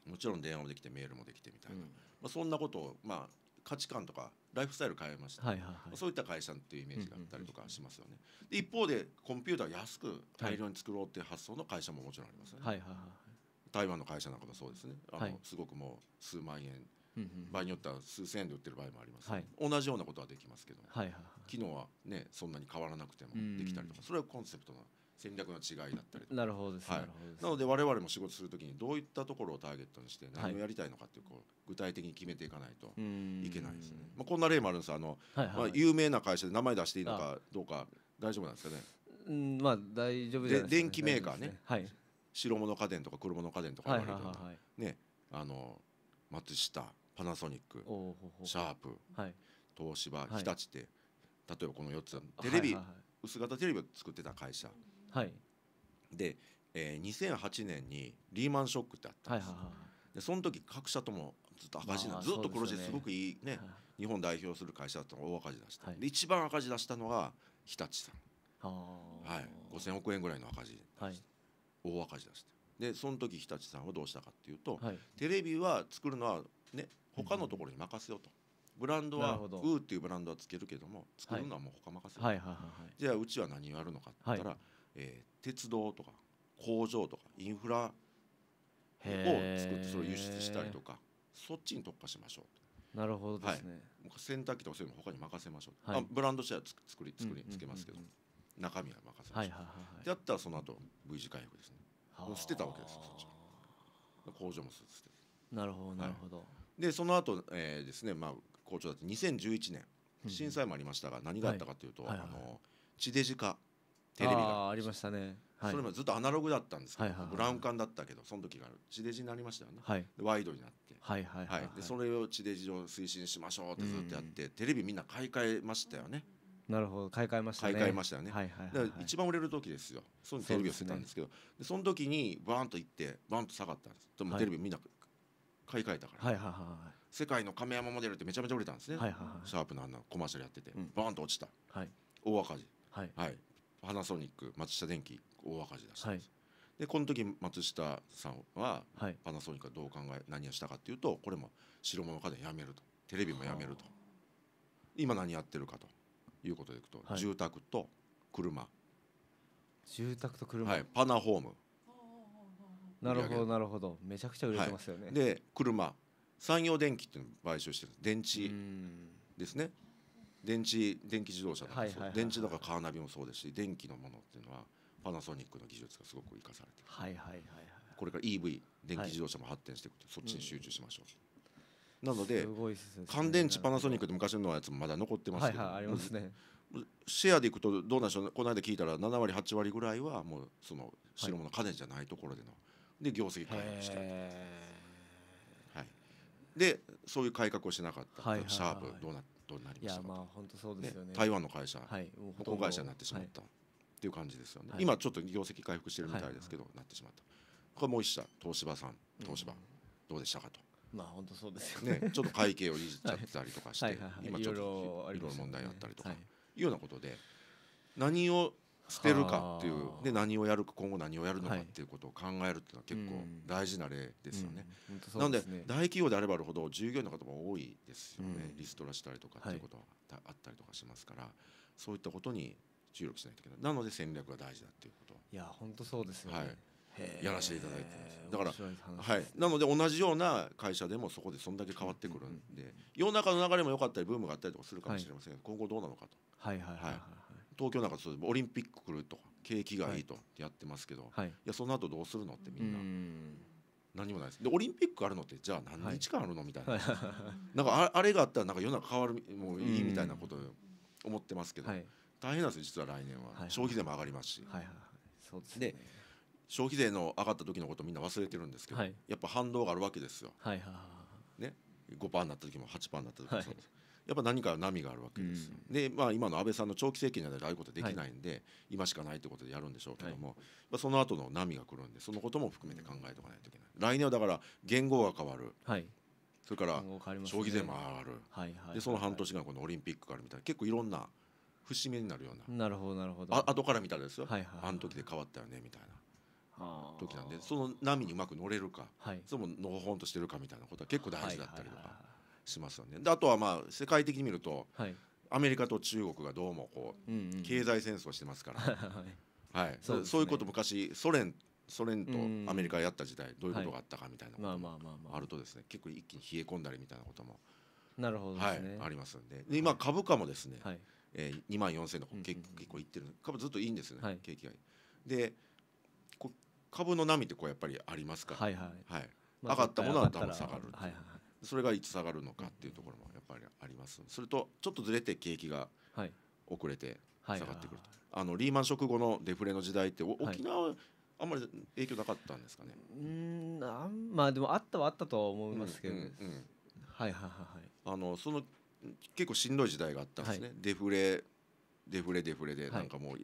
い、もちろん電話もできてメールもできてみたいな、うん、まあ、そんなことを、まあ、価値観とかライフスタイル変えました、はいはいはい、そういった会社っていうイメージがあったりとかしますよね、で一方でコンピューター安く大量に作ろうっていう発想の会社ももちろんありますね、はいはいはい、台湾の会社なんかもそうですねあの、はい、すごくもう数万円場合によっては数千円で売ってる場合もあります、はい、同じようなことはできますけど、はいはいはい、機能はねそんなに変わらなくてもできたりとか、それはコンセプトの戦略の違いだったりなるほどです、はい、なでので我々も仕事するときにどういったところをターゲットにして何をやりたいのかっていうこう具体的に決めていかないといけないですね、まあ、こんな例もあるんですあの、はいはい、まあ、有名な会社で名前出していいのかどうか大丈夫なんですかねまあ大丈夫で、ね、電気メーカーね、ね、はい、白物家電とか黒物家電とか言るねあの松下パナソニックシャープ、はい、東芝日立って、例えばこの4つテレビ、薄型テレビを作ってた会社はい、で、えー、2008年にリーマンショックってあったんです、はいはいはい、でその時各社ともずっと赤字な、ずっと黒字ですごくいいね、ね日本代表する会社だったのが大赤字出した、はい、で一番赤字出したのが日立さん、はい、5,000億円ぐらいの赤字出して、大赤字出してでその時日立さんはどうしたかっていうと、テレビは作るのはね他のところに任せようと。うんブランドはウーっていうブランドはつけるけども作るのはもう他任せ、はい、じゃあうちは何をやるのかって言ったら、はい、えー、鉄道とか工場とかインフラを作ってそれを輸出したりとかそっちに特化しましょうなるほどですね、はい、洗濯機とかそういうの他に任せましょう、はい、あブランドシェアつ作り作りつけますけど、うんうんうん、中身は任せましょう、はいはいはい、やったらその後 V 字回復ですねもう捨てたわけですそっち工場も捨ててなるほどなるほど、はい、でその後、えー、ですねまあ工場だって2011年震災もありましたが、何があったかというと、はいはいはい、あの地デジ化テレビがありましたね、はい、それもずっとアナログだったんですけど、はいはいはい、ブラウン管だったけどその時が地デジになりましたよね、はい、ワイドになって、はいはいはい、でそれを地デジを推進しましょうってずっとやって、テレビみんな買い替えましたよねなるほど買い替えましたね買い替えましたよね、はいはい、はい、一番売れる時ですよそういうテレビを捨てたんですけどでその時にバーンと行ってバーンと下がったんですでもテレビみんな買い替えたから、はいはいはい世界の亀山モデルってめちゃめちゃ売れたんですね、はいはいはい、シャープのあのコマーシャルやってて、うん、バーンと落ちた、はい、大赤字、はい、はい、パナソニック松下電器大赤字だしではい、でこの時松下さんは、パナソニックはどう考え何をしたかっていうとこれも白物家電やめるとテレビもやめると今何やってるかということでいくと、はい、住宅と車住宅と車、はい、パナホームなるほどなるほどめちゃくちゃ売れてますよね、で車産業電機っていうのを買収してる電池ですね電池電気自動車とか、はいはい、電池とかカーナビもそうですし電気のものっていうのはパナソニックの技術がすごく生かされてる、はいはいはいはい、これから EV 電気自動車も発展していくと、はい、そっちに集中しましょう、うん、なので、ね、乾電池パナソニックって昔のやつもまだ残ってますけど、はいはい、ありますねシェアでいくとどうなんでしょう、この間聞いたら7割8割ぐらいはもうその白物家電じゃないところでの、で業績改善してるはいでそういう改革をしなかった、はいはいはい、シャープどうなってことになりましたまあ本当そうですよね、ね、台湾の会社、はい、香港会社になってしまった、はい、っていう感じですよね、はい、今ちょっと業績回復してるみたいですけど、なってしまったこれもう一社東芝さん東芝、うん、どうでしたかとまあ本当そうですよね、ね、ちょっと会計をいじっちゃったりとかして、今ちょっといろいろ問題があったりとか、いうようなことで何を捨てるかっていうで何をやるか今後何をやるのかっていうことを考えるっていうのは結構大事な例ですよね。なので大企業であればあるほど従業員の方も多いですよね、リストラしたりとかっていうことはあったりとかしますから、そういったことに注力しないといけないなので戦略が大事だっていうこといや本当そうですよね、はいやらせていただいてだから、はい、なので同じような会社でもそこでそんだけ変わってくるんで、世の中の流れも良かったりブームがあったりとかするかもしれませんが、今後どうなのかと。ははいはい、はい東京なんかそうオリンピック来ると景気がいいとやってますけど、はい、いやその後どうするのってみんな。何もないですでオリンピックあるのってじゃあ何日間あるのみたいな、なんかあれがあったらなんか世の中変わるもういいみたいなこと思ってますけど、大変なんですよ実は来年は、はい、消費税も上がりますし、はいはい、そうですね、消費税の上がった時のことみんな忘れてるんですけど、やっぱ反動があるわけですよ、はいはいね、5%になった時も8%になった時もそうです、やっぱ何か波があるわけです、うん、で、まあ、今の安倍さんの長期政権じゃないああいうことできないんで、はい、今しかないってことでやるんでしょうけども、はい、まあ、その後の波が来るんでそのことも含めて考えておかないといけない、来年はだから言語が変わる、はい、それから将棋勢も上がる、はいはい、でその半年間このオリンピックがあるみたいな結構いろんな節目になるようななるほどなるほどあ後から見たらですよ、はいはい、あの時で変わったよねみたいな。時なんでその波にうまく乗れるか、はい、それものほほんとしてるかみたいなことは結構大事だったりとか、しますよね。であとはまあ世界的に見ると、はい、アメリカと中国がどうもこう、うんうん、経済戦争してますから、はい、はいそう、ね、そういうこと昔ソ連ソ連とアメリカやった時代どういうことがあったかみたいなことあるとですね結構一気に冷え込んだりみたいなこともなるほど、ね、はい、ありますんでで今株価もですね、はいえー、2万4000の結構いってる株ずっといいんですね、はい、景気がいい。でこ株の波ってこうやっぱりありますから、はいはいはい、上がったものは多分下がる、はいはい、それがいつ下がるのかっていうところもやっぱりありますそれとちょっとずれて景気が遅れて下がってくると、あのリーマンショック後のデフレの時代って沖縄、あんまり影響なかったんですかねうんまあでもあったはあったとは思いますけど、うんうんうん、はいはいはいあのその結構しんどい時代があったんですね、はい、デフレデフレデフレでなんかもう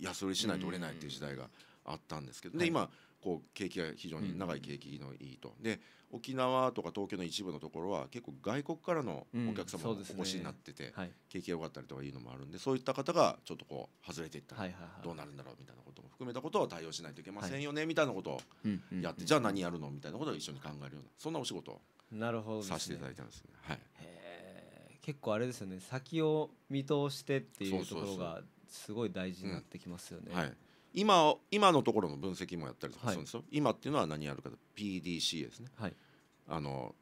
安売りしないと売れないっていう時代があったんですけど、はい、で今こう景気が非常に長い景気のいいと、で沖縄とか東京の一部のところは結構外国からのお客様もお越しになってて、景気が良かったりとかいうのもあるんでそういった方がちょっとこう外れていったらどうなるんだろうみたいなことも含めたことを対応しないといけませんよねみたいなことをやってじゃあ何やるのみたいなことを一緒に考えるようなそんなお仕事をさせていただいたんですね。はい、結構あれですよね先を見通してっていうところがすごい大事になってきますよね。はい今今のところの分析もやったりとかするんですよ、はい、今っていうのは何やるかと PDCA ですね、はい、あの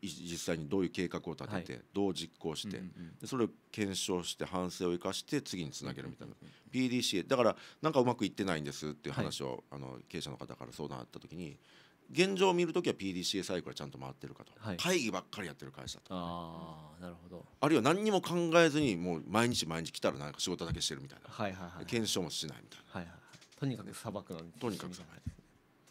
実際にどういう計画を立てて、はい、どう実行して、うんうん、それを検証して反省を生かして次につなげるみたいな、うんうん PDCA だからなんかうまくいってないんですっていう話を、あの経営者の方から相談あった時に現状を見るときは PDCA サイクルはちゃんと回ってるかと、はい、会議ばっかりやってる会社とあなるほどあるいは何にも考えずにもう毎日毎日来たらなんか仕事だけしてるみたいな、はいはいはい、検証もしないみたいな。はいはいとにかく砂漠なんです、とにかく砂漠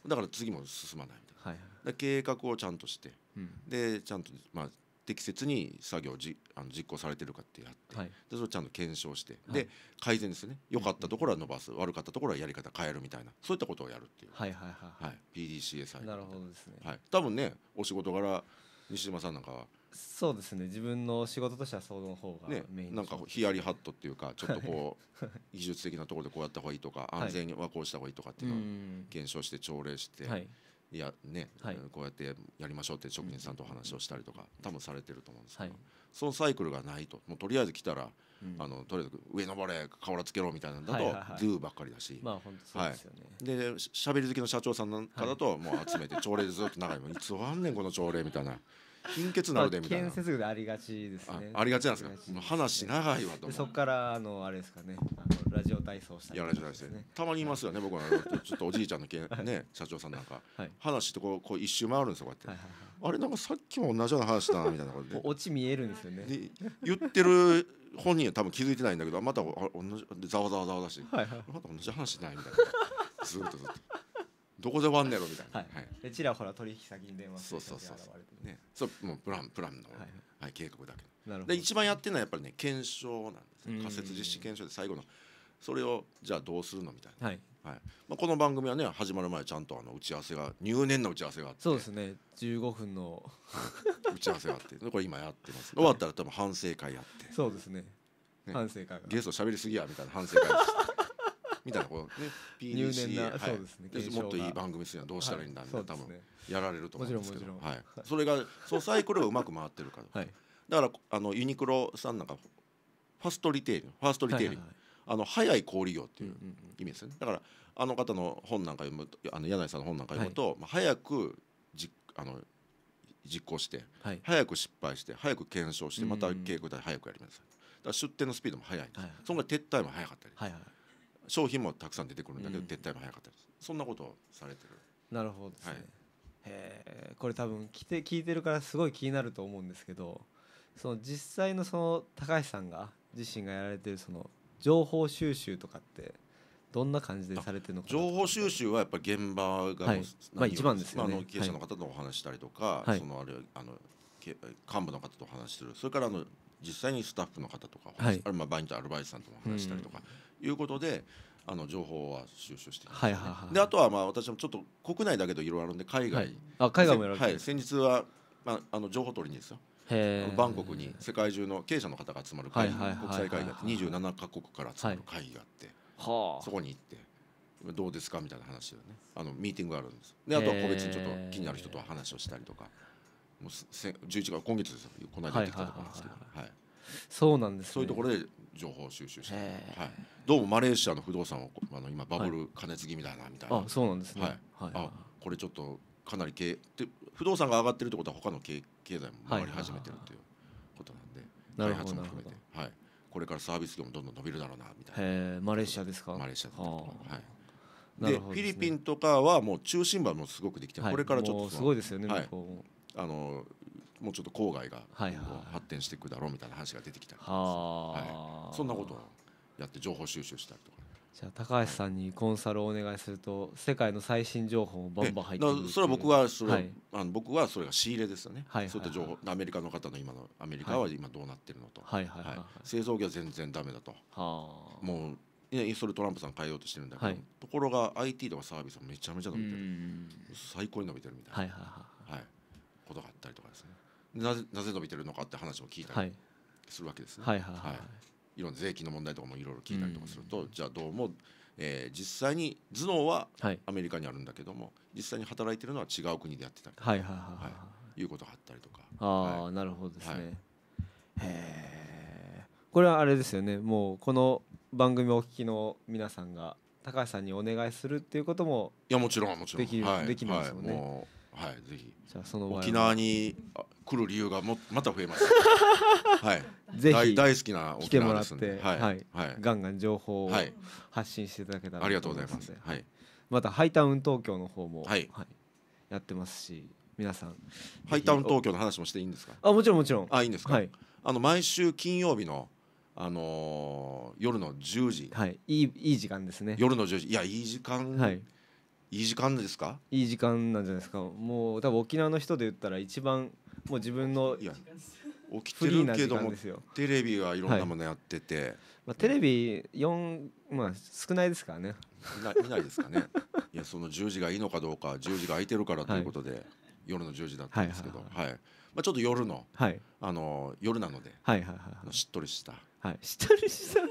だから次も進まないみたいな、はいはい、計画をちゃんとして、うん、でちゃんと、まあ、適切に作業じあの実行されてるかってやって、はい、でそれをちゃんと検証して、はい、で改善ですね良かったところは伸ばす、うん、悪かったところはやり方変えるみたいなそういったことをやるっていうはいはいはい、はい、PDCA サイなるほどですね、はい、多分ねお仕事柄西島さんなんかはそうですね自分の仕事としてはその方がね、なんかヒヤリハットっていうか ちょっとこう、技術的なところでこうやった方がいいとか、安全はこうした方がいいとかっていうのを検証して朝礼して、はい、いやね、こうやってやりましょうって職人さんとお話をしたりとか、多分されてると思うんですけど、そのサイクルがないともうとりあえず来たら、あのとりあえず上登れ瓦つけろみたいなんだと、ドゥばっかりだし、まあ本当そうですよねで喋り好きの社長さんなんかだと、もう集めて朝礼でずっと長いもいつ終わんねんこの朝礼みたいな。貧血なのでみたいな。でありがちですね。ありがちなんですか。話長いわと。そこからあのあれですかね。ラジオ体操したり。ラジオ体操たまにいますよね。僕はちょっとおじいちゃんのけね 社長さんなんか話とこうこう一周回るんですよこうやって。あれなんかさっきも同じような話だなみたいなことで。落ち見えるんですよね。言ってる。本人は多分気づいてないんだけどまた同じざわざわざわだし、また同じ話ないみたいなずっとずっと。どこで終わんねやろみたいな、はいはい、でちらほら取引先に電話してそうそうそうねそうもうプランプランの、はいはい、計画だけなるほどで一番やってるのはやっぱりね検証なんですね仮説実施検証で最後のそれをじゃあどうするのみたいな、はいはいまあ、この番組はね始まる前ちゃんとあの打ち合わせが入念な打ち合わせがあってそうですね15分の打ち合わせがあってこれ今やってます終わったら多分反省会やってそうですねね、反省会ゲスト喋りすぎやみたいな反省会みたいなことね p d はい、そうですねもっといい番組するにはどうしたらいいんだみたいな、はいね、多分やられると思うんですけど、はい、それがそサイクルがうまく回ってるから、はい、だからあのユニクロさんなんかファストリテイリングファーストリテイリング、はいはいあの早い小売業っていう意味ですよね、だからあの方の本なんか読むあの柳井さんの本なんか読むと、はい、まあ、早くじあの実行して、はい、早く失敗して早く検証してまた計画で早くやります、だから出店のスピードも速いはいはい、そのぐらい撤退も早かったり、はいはい商品もたくさん出てくるんだけど、撤退も早かったですそんなことをされてるなるほどですね、はい、これ多分来て聞いてるからすごい気になると思うんですけどその実際のその高橋さんが自身がやられてるその情報収集とかってどんな感じでされてるのか情報収集はやっぱ現場が、はい、まあ、一番ですよね、まあ、経営者の方とお話したりとか、はい、そのあるあの幹部の方とお話しるそれからあの実際にスタッフの方とか、はい、あるまあバイにアルバイトさんとも話したりとか、うんいうことであの情報は収集してはいはいはいであとはまあ私もちょっと国内だけどいろいろあるんで海外、はいあ海外もやられてるはい、先日は、まあ、あの情報取りにですよへーバンコクに世界中の経営者の方が集まる会議国際会議があって27か国から集まる会議があって、はあそこに行ってどうですかみたいな話をねあのミーティングがあるんですであとは個別にちょっと気になる人とは話をしたりとかもうせ11月今月ですよこの間行ってきたところなんですけど、はいそうなんですねそういうところで情報収集して、はい、どうもマレーシアの不動産はあの今バブル加熱気味だなみたいな、はい、あそうなんですね、はいあこれちょっとかなり経で不動産が上がってるってことは他の経経済も回り始めてるっていうことなんで、開発も含めて、はい、これからサービス業もどんどん伸びるだろうなみたいなマレーシアですかマレーシアはいで、ね、フィリピンとかはもう中心部はもうすごくできて、はい、これからちょっとすごいですよね、はい、あのもうちょっと郊外が発展していくだろうみたいな話が出てきたりとか、はい、そんなことをやって情報収集したりとか。じゃあ高橋さんにコンサルをお願いすると世界の最新情報もバンバン入ってくるそれは僕はそれ、はい、あの僕はそれが仕入れですよね、はいはいはい、そういった情報アメリカの方の今のアメリカは今どうなってるのと、製造業は全然ダメだともう、それトランプさん変えようとしてるんだけど、ところが IT とかサービスめちゃめちゃ伸びてる最高に伸びてるみたいな、はいはいはい、ことがあったりとかですね。なぜなぜ伸びてるのかって話を聞いたりするわけですね。はいはい、はいはい、いろんな税金の問題とかもいろいろ聞いたりとかすると、うん、じゃあどうも、えー、実際に頭脳はアメリカにあるんだけども、はい、実際に働いてるのは違う国でやってたりとか、はいはいはいはい、いうことがあったりとか。あはなるほどですね、はい、へこれはあれですよねもうこの番組をお聞きの皆さんが高橋さんにお願いするっていうこともいやもちろんもちろんでき,、はい、できますよね。はいぜひじゃあその沖縄に来る理由がもまた増えます。はいぜひ大好きな沖縄来てもらって、はい、はい、ガンガン情報を発信していただけたらありがとうございます、はい、またハイタウン東京の方も、はいはい、やってますし皆さんハイタウン東京の話もしていいんですかあもちろんもちろんあいいんですか、はい、あの毎週金曜日のあのー、夜の10時はいいいいい時間ですね夜の10時いやいい時間、はいいい時間ですかいい時間なんじゃないですかもう多分沖縄の人で言ったら一番もう自分のいや起きてるけどもテレビはいろんなものやってて、はい、まあ、テレビ4、まあ、少ないですからねいないですかね いやその10時がいいのかどうか10時が空いてるからということで、はい、夜の10時だったんですけど、はい、まあ、ちょっと夜の、あの夜なので、はいはいはい、しっとりした、はい、しっとりした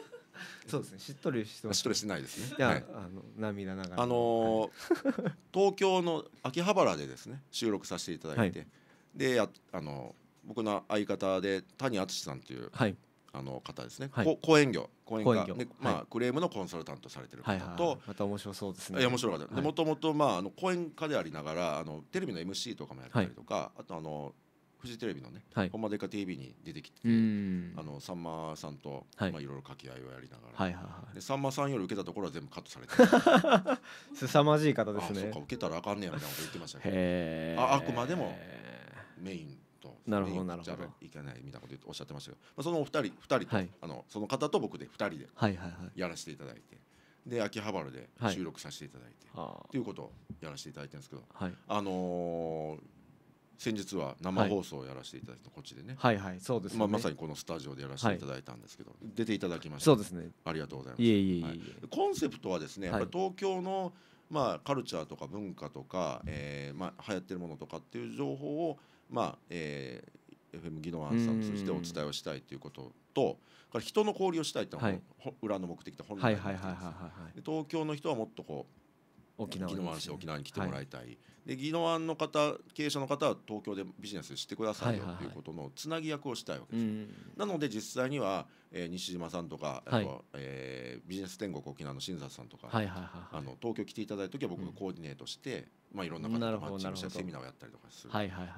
そうですね。しっとりしてます、しっとりしてないですね。いや、はい、あの涙ながら。あのー 東京の秋葉原でですね収録させていただいて、はい、でああの僕の相方で谷敦さんという、あの方ですね。こ講演業講演家で、まあ、クレームのコンサルタントされてる方と、また面白そうですね。いや面白かった。でもともとまああの講演家でありながらあのテレビの MC とかもやったりとか、あとあのフジテレビのね「ほんまでか TV」に出てきてあのさんまさんと、はい、まあ、いろいろ掛け合いをやりながら、はいはいはい、でさんまさんより受けたところは全部カットされて 凄まじい方ですねあそうか受けたらあかんねやみたいなこと言ってましたけどああくまでもメインとなるほどなるほどいけないみたいなことおっしゃってましたけど、まあ、そのお二人二人と、はい、あのその方と僕で二人でやらせていただいて。はいはいはいで秋葉原で収録させていただいて、はい、っていうことをやらせていただいてるんですけど、はい、あのー、先日は生放送をやらせていただいたこっちでねはいはいそうですね、まあ、まさにこのスタジオでやらせていただいたんですけど、出ていただきましたそうですねありがとうございますいえいえいえ、はい、コンセプトはですねやっぱり東京の、まあ、カルチャーとか文化とか、えーまあ、流行ってるものとかっていう情報を、まあえー、FM 技能アンサーとしてお伝えをしたいということとから人の交流をしたいってのが、裏の目的と本来の目的です東京の人はもっとこう沖縄、沖縄に来てもらいたい、はい、で宜野湾の方経営者の方は東京でビジネスしてくださいよということのつなぎ役をしたいわけです、なので実際には、えー、西島さんとか、はい、あと、えー、ビジネス天国沖縄の新里さんとか、はいはいはいあの東京来ていただいた時は僕がコーディネートして、うん、まあ、いろんな方とマッチングしてセミナーをやったりとかする、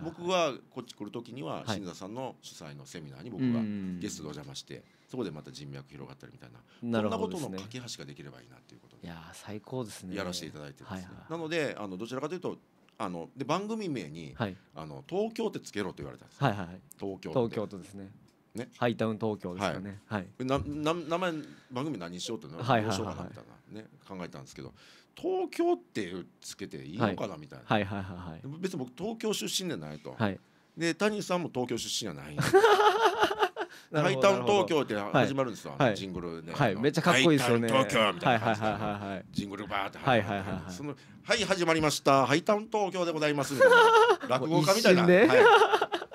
僕はこっち来る時には新里さんの主催のセミナーに僕がゲストでお邪魔して、そこでまた人脈広がったりみたいななこんなことの架け橋ができればいいなっていうこといや最高ですねやらせていただいてですね、なのであのどちらかというとあので番組名に、はい、あの東京ってつけろと言われたんです、はいはい、東京東京都ですねね、ハイタウン東京ですよね。はい。な、な、名前、番組何にしようっての、はい、どうしようかなみたいな、ね、考えたんですけど。東京ってつけていいのかなみたいな。はいはいはい。はい別に僕東京出身でないと。はい。で、谷さんも東京出身じゃない。ハイタウン東京って始まるんですよ、はい、ジングルね、はい、めっちゃかっこいいですよね東京みたいな、はいはい、ははいい、ジングルバーってはいはいはいはい、そのはい始まりましたハイタウン東京でございます 落語家みたいな、はい、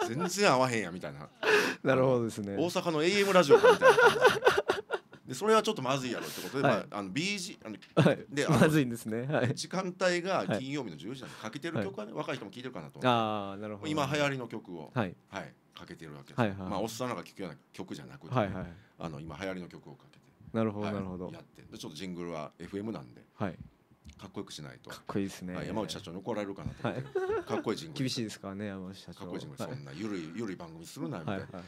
全然合わへんやみたいな なるほどですね大阪の AM ラジオみたいなでそれはちょっとまずいやろってことで、はい、まああの BG あの、はい、であのまずいんですね、はい、時間帯が金曜日の10時なんでかけてる曲はね、ね若い人も聴いてるかなとああなるほど今流行りの曲をはい、はいかけてるわけです、はいはいまあ、おっさんらが聴くような曲じゃなくて、はいはい、あの今流行りの曲をかけてなるほど、はい、なるほどやってでちょっとジングルは FM なんで、はい、かっこよくしないとかっこいいですね、はい、山内社長に怒られるかなと思って、はい、かっこいいジングル厳しいですからね山内社長かっこいいジングル、そんなゆるいゆるい番組するなみたいな。はいはい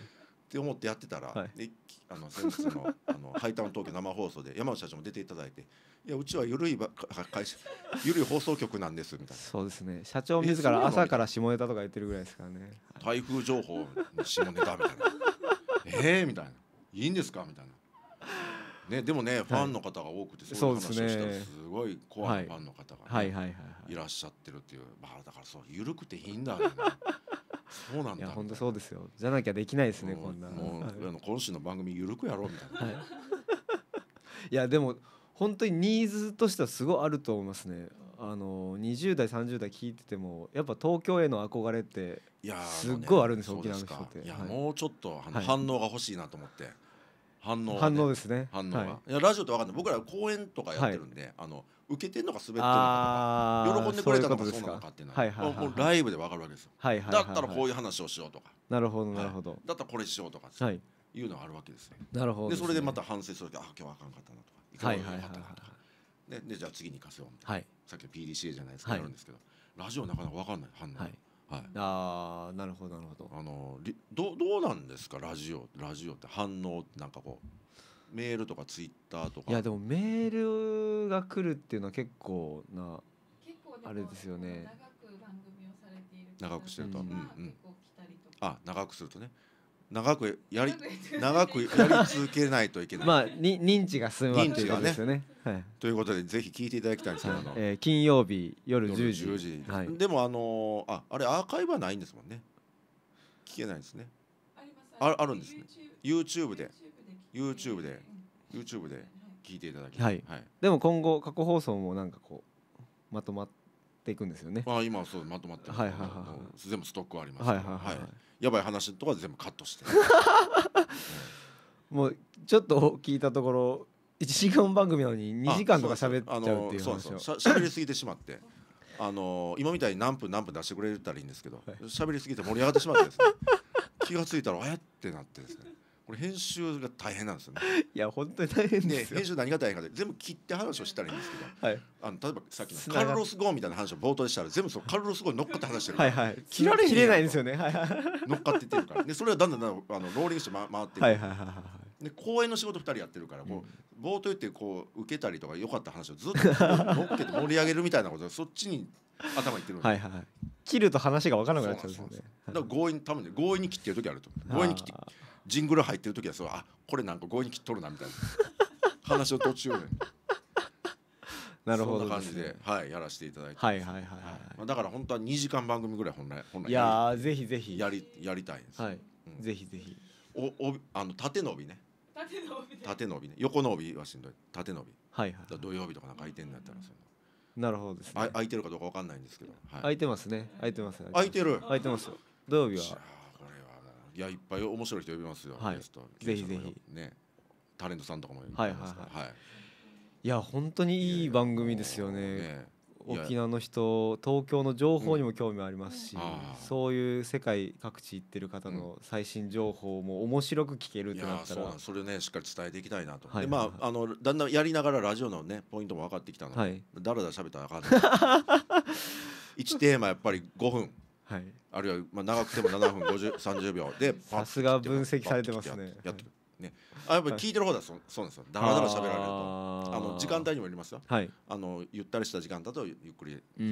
って思ってやってたら、はい、あの先日の あのハイタウン東京生放送で山内社長も出ていただいていやうちは緩いば会社 緩い放送局なんですみたいなそうですね社長自ら朝から下ネタとか言ってるぐらいですからね台風情報下ネタみたいな ええみたいないいんですかみたいなね、でもね、ファンの方が多くて、そういう話をしたら、すごい怖いファンの方が、いらっしゃってるっていう、まあ、だから、そう、緩くていいんだ、そうなんだ。本当そうですよ。じゃなきゃできないですね、こんな。もう、今週の番組、緩くやろうみたいな。いや、でも、本当にニーズとしてはすごいあると思いますねあの20代30代聞いててもやっぱ東京への憧れってすっごいあるんです沖縄の人っていや、はい、もうちょっと反応が欲しいなと思って、反応、ね、反応ですね反応が、はい、いやラジオって分かんない僕ら公演とかやってるんで、あの受けてんのか滑ってるのか喜んでくれたのかそうなのかっていうのはもうライブで分かるわけですよ、はいはいだったらこういう話をしようとかなるほどなるほど、だったらこれしようとか、はい、いうのがあるわけですなるほど、ね、でそれでまた反省するとあ今日はあかんかったなとかはいはいはいはい、ででじゃあ次にかせよみたいな、さっきの PDCA じゃないですか、やるんですけどラジオなかなか分かんない反応、はいはい、ああなるほどなるほどあのどどうなんですかラジオラジオって反応ってなんかこうメールとかツイッターとかいやでもメールが来るっていうのは結構なあれですよね長く番組をされている長くしてると、うんうん、あ長くするとね長くやり長くやり続けないといけない。まあに認知が進むわけですよね。はい。ということでぜひ聞いていただきたいんですけど、え金曜日夜10時。はい。でもあのああれアーカイブはないんですもんね。聞けないですね。ああるんですね。YouTube で YouTube で YouTube で聞いていただきはい。はい。でも今後過去放送もなんかこうまとまってていくんですよね。あ今そうまとまってはいはいはい、全部ストックはあります、はいはいはい、はい、やばい話とか全部カットして、もうちょっと聞いたところ1時間番組なのに2時間とか喋っちゃうっていう話をしゃべりすぎてしまって。あの今みたいに何分何分出してくれたらいいんですけど喋、はい、りすぎて盛り上がってしまってですね気が付いたらあやってなってですねこれ編集が大変なんですよね。いや本当に大変です編集何が大変かで全部切って話をしたらいいんですけど、はい、あの例えばさっきのカルロス・ゴーみたいな話を冒頭でしたら全部そのカルロス・ゴーに乗っかって話してるから、はいはい、切られ切れないんですよね、はいはい、乗っかっていってるからでそれはだんだんだんあのローリングして、ま、回ってる、はいはいはいはいで公演の仕事2人やってるからこう、冒頭言ってこう受けたりとか良かった話をずっと乗っけて盛り上げるみたいなことでそっちに頭いってるはい、はい、切ると話が分からなくなっちゃうんですよねだから強引多分ね強引に切ってる時あると強引に切ってジングル入ってる時はそうあこれなんか強引切っとるなみたいな 話を途中で。なるほど、ね、感じで、はい、やらせていただいて。はいはいはい、はい、だから本当は2時間番組ぐらい本来本来いやぜひぜひやりやりたいんです。はい。うん、ぜひぜひ。おおあの縦伸びね。縦伸び、ね。縦伸びね縦伸び横伸びはしんどい。縦伸び。はいはい、はい、土曜日とかなんか空いてんだったらその。なるほどですね。あ空いてるかどうかわかんないんですけど。はい、空いてますね。空いてます。空いてる。空いてます。土曜日は。いやいっぱい面白い人呼びますよ、はい、ぜひぜひねタレントさんとかもはいはいはい、はい、いや本当にいい番組ですよね沖縄の人東京の情報にも興味ありますし、そういう世界各地行ってる方の最新情報も面白く聞けるってなったらそれねしっかり伝えていきたいなと、でまああのだんだんやりながらラジオのねポイントも分かってきたので、だらだら喋ったらあかん1 テーマやっぱり5分はい、あるいは、まあ、長くても7分30 秒でさすが分析されてますねやってね、あやっぱり聞いてる方だそそうなんですよだらだら喋られるとあの時間帯にもよりますよ、はい、あのゆったりした時間だとゆっくりい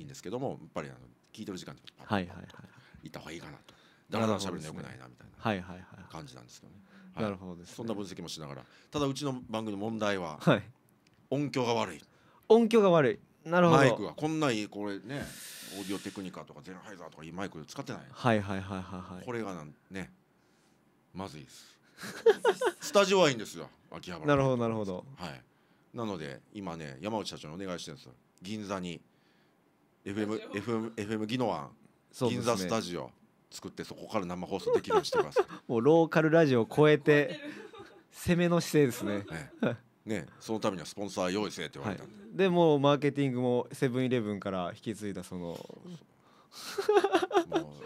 いんですけどもやっぱりあの聞いてる時間でパッパッパッと行った方がいいかなとだらだら喋るのよくないなみたいな感じなんですけどね。なるほどね、そんな分析もしながらただうちの番組の問題は、はい、音響が悪い音響が悪いなるほどマイクがこんないいこれねオーディオテクニカとかゼロハイザーとかいいマイク使ってないはいはいはいはいはいこれがなんねまずいです スタジオはいいんですよ秋葉原なるほどなるほどはいなので今ね山内社長にお願いしてるんですよ銀座に FM, FM, FM ギノワン、ね、銀座スタジオ作ってそこから生放送できるようにしてくだ もうローカルラジオを超えて攻めの姿勢ですね、ね ね、そのためにはスポンサー用意せって言われたんで、はい、でもうマーケティングもセブンイレブンから引き継いだそのも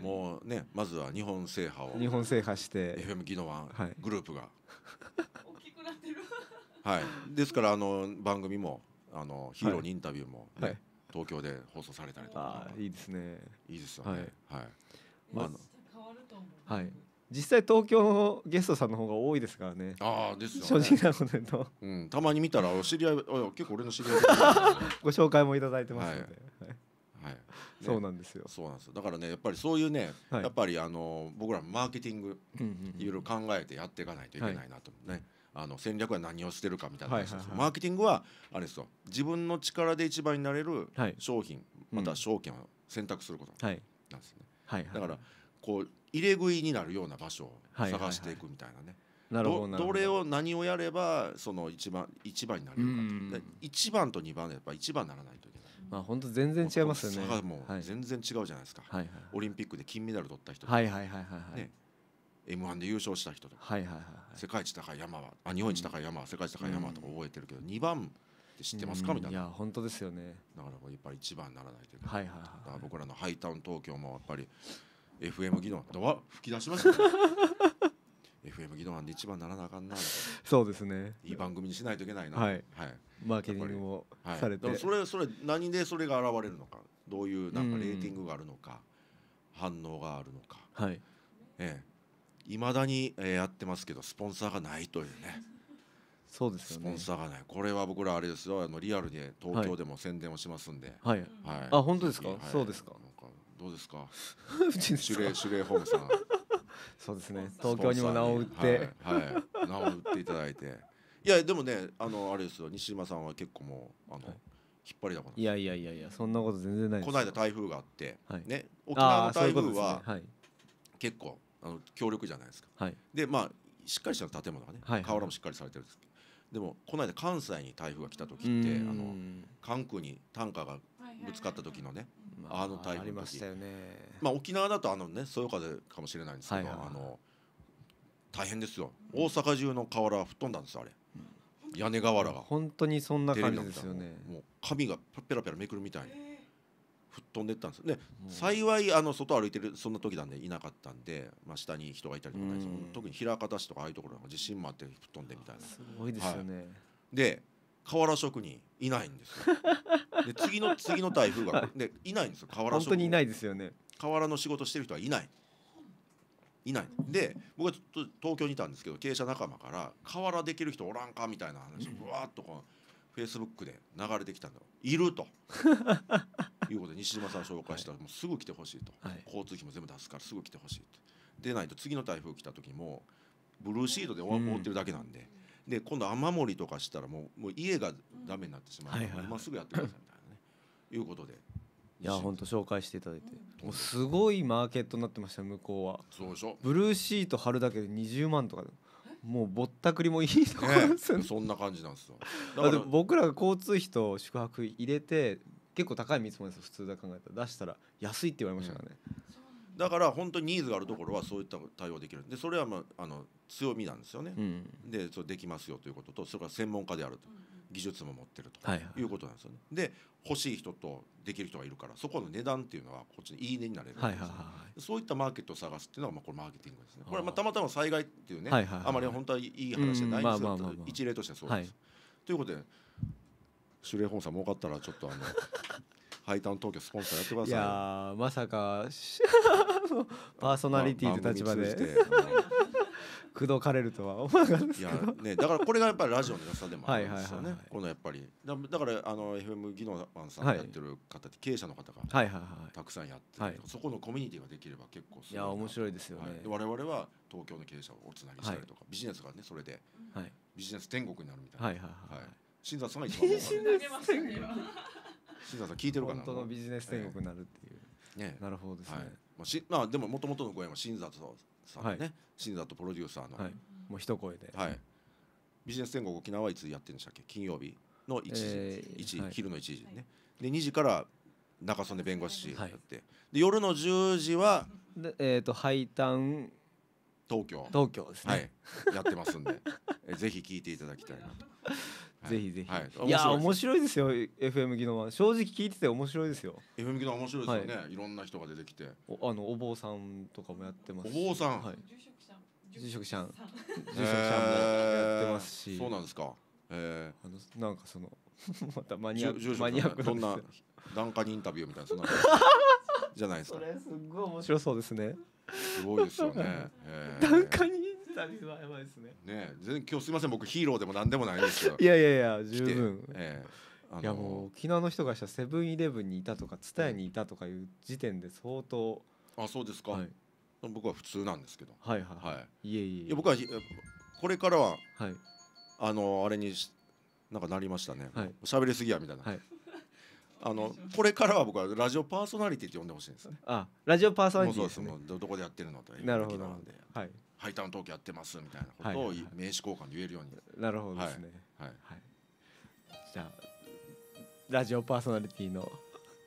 うもうねまずは日本制覇を日本制覇して FM 技能ワングループが、はい、大きくなってるはいですからあの番組もあのヒーローにインタビューもね、はい、東京で放送されたりとかいいですねいいですよねはい、はい、まあ、変わると思うはい実際東京のゲストさんの方が多いですからねああですよ、ね、正直なこと言うと、うん、たまに見たらお知り合い結構俺の知り合い ご紹介もいただいてますので、はい、はいはいね、そうなんですよ。そうなんですだからね、やっぱりそういうね、はい、やっぱりあの僕らマーケティング、いろいろ考えてやっていかないといけないなと思うね。あの戦略は何をしてるかみたいな話ではいはい、マーケティングはあれですよ自分の力で一番になれる商品、または証券を選択することなんですね、はいだからこう入れ食いになるような場所を探していくみたいなね。どれを何をやればその一番一番になれるか一番と二番でやっぱ一番ならないといけないまあ本当全然違いますよねもう全然違うじゃないですか、はいはい、オリンピックで金メダル取った人はいはいはいはいね m 1で優勝した人とか、はいはいはい、世界一高い山はあ日本一高い山は世界一高い山とか覚えてるけど2番って知ってますかみたいないや本当ですよねだからやっぱり一番にならないというなはいはいはい、僕らのハイタウン東京もやっぱり FM 技能は吹き出しました、ね、FM 技能なんで一番ならなあかんなそうですねいい番組にしないといけないなはい、はい、マーケティングもされて、はい、それそれ何でそれが現れるのかどういうなんかレーティングがあるのか反応があるのかはいええいまだに、えやってますけどスポンサーがないというねそうですよね。スポンサーがない。これは僕らあれですよ。あのリアルで東京でも宣伝をしますんで。はい。はい。はい、あ本当ですか、はい、そうですか。どうですか。シュレシュレホームさん。そうですね。東京にも名を売って、はい、はい、名を売っていただいて。いやでもね、あのあれですよ。西島さんは結構もうあの、はい、引っ張りだから。いやいやいやいや、そんなこと全然ないです。この間台風があって、はい、ね、沖縄の台風は、結構あの強力じゃないですか。でまあしっかりした建物がね、瓦もしっかりされてるんですけど。でもこの間関西に台風が来た時ってあの関空にタンカーがぶつかった時のね、はいはい、あの台風の時、まあ、ね、まあ、沖縄だとあのねそよ風かもしれないんですけど、はいはい、あの大変ですよ大阪中の瓦吹っ飛んだんですあれ、うん、屋根瓦が本当にそんな感じですよねもう紙がペラペラめくるみたいに吹っ飛んでったんですで幸いあの外歩いてるそんな時なんでいなかったんで、まあ、下に人がいたりとか、うん、特に枚方市とかああいうところなんか地震もあって吹っ飛んでみたいなすごいですよね、はい、で瓦職人いないんですよで次の次の台風がでいないんですよ瓦職人本当にいないですよね瓦の仕事してる人はいないいないで僕はちょっと東京にいたんですけど経営者仲間から河原できる人おらんかみたいな話ぶわっとこのフェイスブックで流れてきたんだいるということで西島さん紹介したら、もうすぐ来てほしいと、はい、交通費も全部出すからすぐ来てほしいとでないと次の台風来た時もブルーシートで覆ってるだけなんで。うで今度雨漏りとかしたらもうもう家がダメになってしまう、はいはい、今すぐやってくださいみたいなね いうことでいや本当紹介していただいて、もうすごいマーケットになってました向こうはそうでしょブルーシート貼るだけで20万とかもうぼったくりもいいところですよね、ね、そんな感じなんですよだから僕らが交通費と宿泊入れて結構高い見積もりです普通だ考えたら出したら安いって言われましたからね、うん、だから本当にニーズがあるところはそういった対応できるでそれはまああの強みなんですよね、うん、でそうできますよということとそれから専門家であると、技術も持ってるということなんですよね、で欲しい人とできる人がいるからそこの値段っていうのはこっちにいい値になれるでそういったマーケットを探すっていうのがまあこれマーケティングですねこれはまあたまたま災害っていうね、あまり本当はいい話じゃないんですけど、一例としてはそうです、はい、ということで守礼本さん儲かったらちょっとあの ハイタウン東京スポンサーやってくださいいやまさか パーソナリティという立場で口説かれるとは 思わなかったですけどいや、ね、だからこれがやっぱりラジオの良さでもあるんですよね、このやっぱりだだからあの FM 技能マンさんやってる方って経営者の方がたくさんやって、はいはいはいそこのコミュニティができれば結構いいや面白いですよね、はい、我々は東京の経営者をおつなぎしたりとか、はい、ビジネスがねそれで、はい、ビジネス天国になるみたいな、はいはいはいはい、新座さんが一番 新座さん聞いてるかな本当のビジネス天国になるっていう、えー、ね、なるほどですね、はいまあしまあ、でももともとのご縁は新座とさんね、はい、新里プロデューサーの、はい、もう一声で、はい、ビジネス天国沖縄はいつやってるんでしたっけ金曜日の1時、えー、1時、昼の1時ね、で2時から中曽根弁護士やって、で夜の10時はで、えーと、配ハイタン東京東京ですね、はい、やってますんでぜひ聞いていただきたいなと ぜひぜひ、い、や面白いですよ FM 技能は正直聞いてて面白いですよ FM 技能面白いですよね、い、ろんな人が出てきてあのお坊さんとかもやってますお坊さん、はい、住職さん住職さんもやってますし、えそうなんですかええ。あのなんかその またマニアマニアックどんな檀家にインタビューみたいなそんなじゃないですかそれすごい面白そうですねすごいですよね 檀家、に旅はやばいですねね全然今日すみません僕ヒーローでも何でもないんですけ いやいやいや十分、ええ、いやもう沖縄の人がしたセブンイレブンにいたとか蔦屋にいたとかいう時点で相当あそうですか、はい、僕は普通なんですけどはいはい、はい、いえいえいや僕はこれからは、はい、あのあれになんかなりましたねはい、りすぎやみたいな、はい、あのこれからは僕はラジオパーソナリティって呼んでほしいんですねあラジオパーソナリティ、ね、そうですもうどこでやってるのとなるほどはいハイタン東京やってますみたいなことを名刺交換で言えるように、なるほどですね、はいはいじゃあラジオパーソナリティの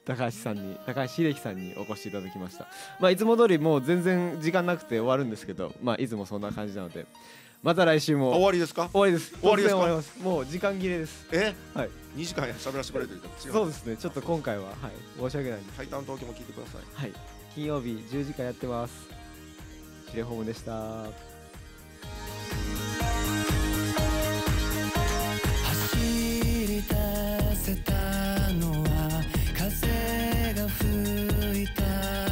高橋さんに高橋秀樹さんにお越しいただきました、まあ、いつも通りもう全然時間なくて終わるんですけど、まあ、いつもそんな感じなのでまた来週も終わりですか終わりです終わりです終わりますもう時間切れですえはい2時間喋らせてくれてるそうですねちょっと今回ははい申し訳ないです「ハイタン東京」も聞いてくださいはい金曜日10時間やってますキレホームでした。走り出せたのは風が吹いた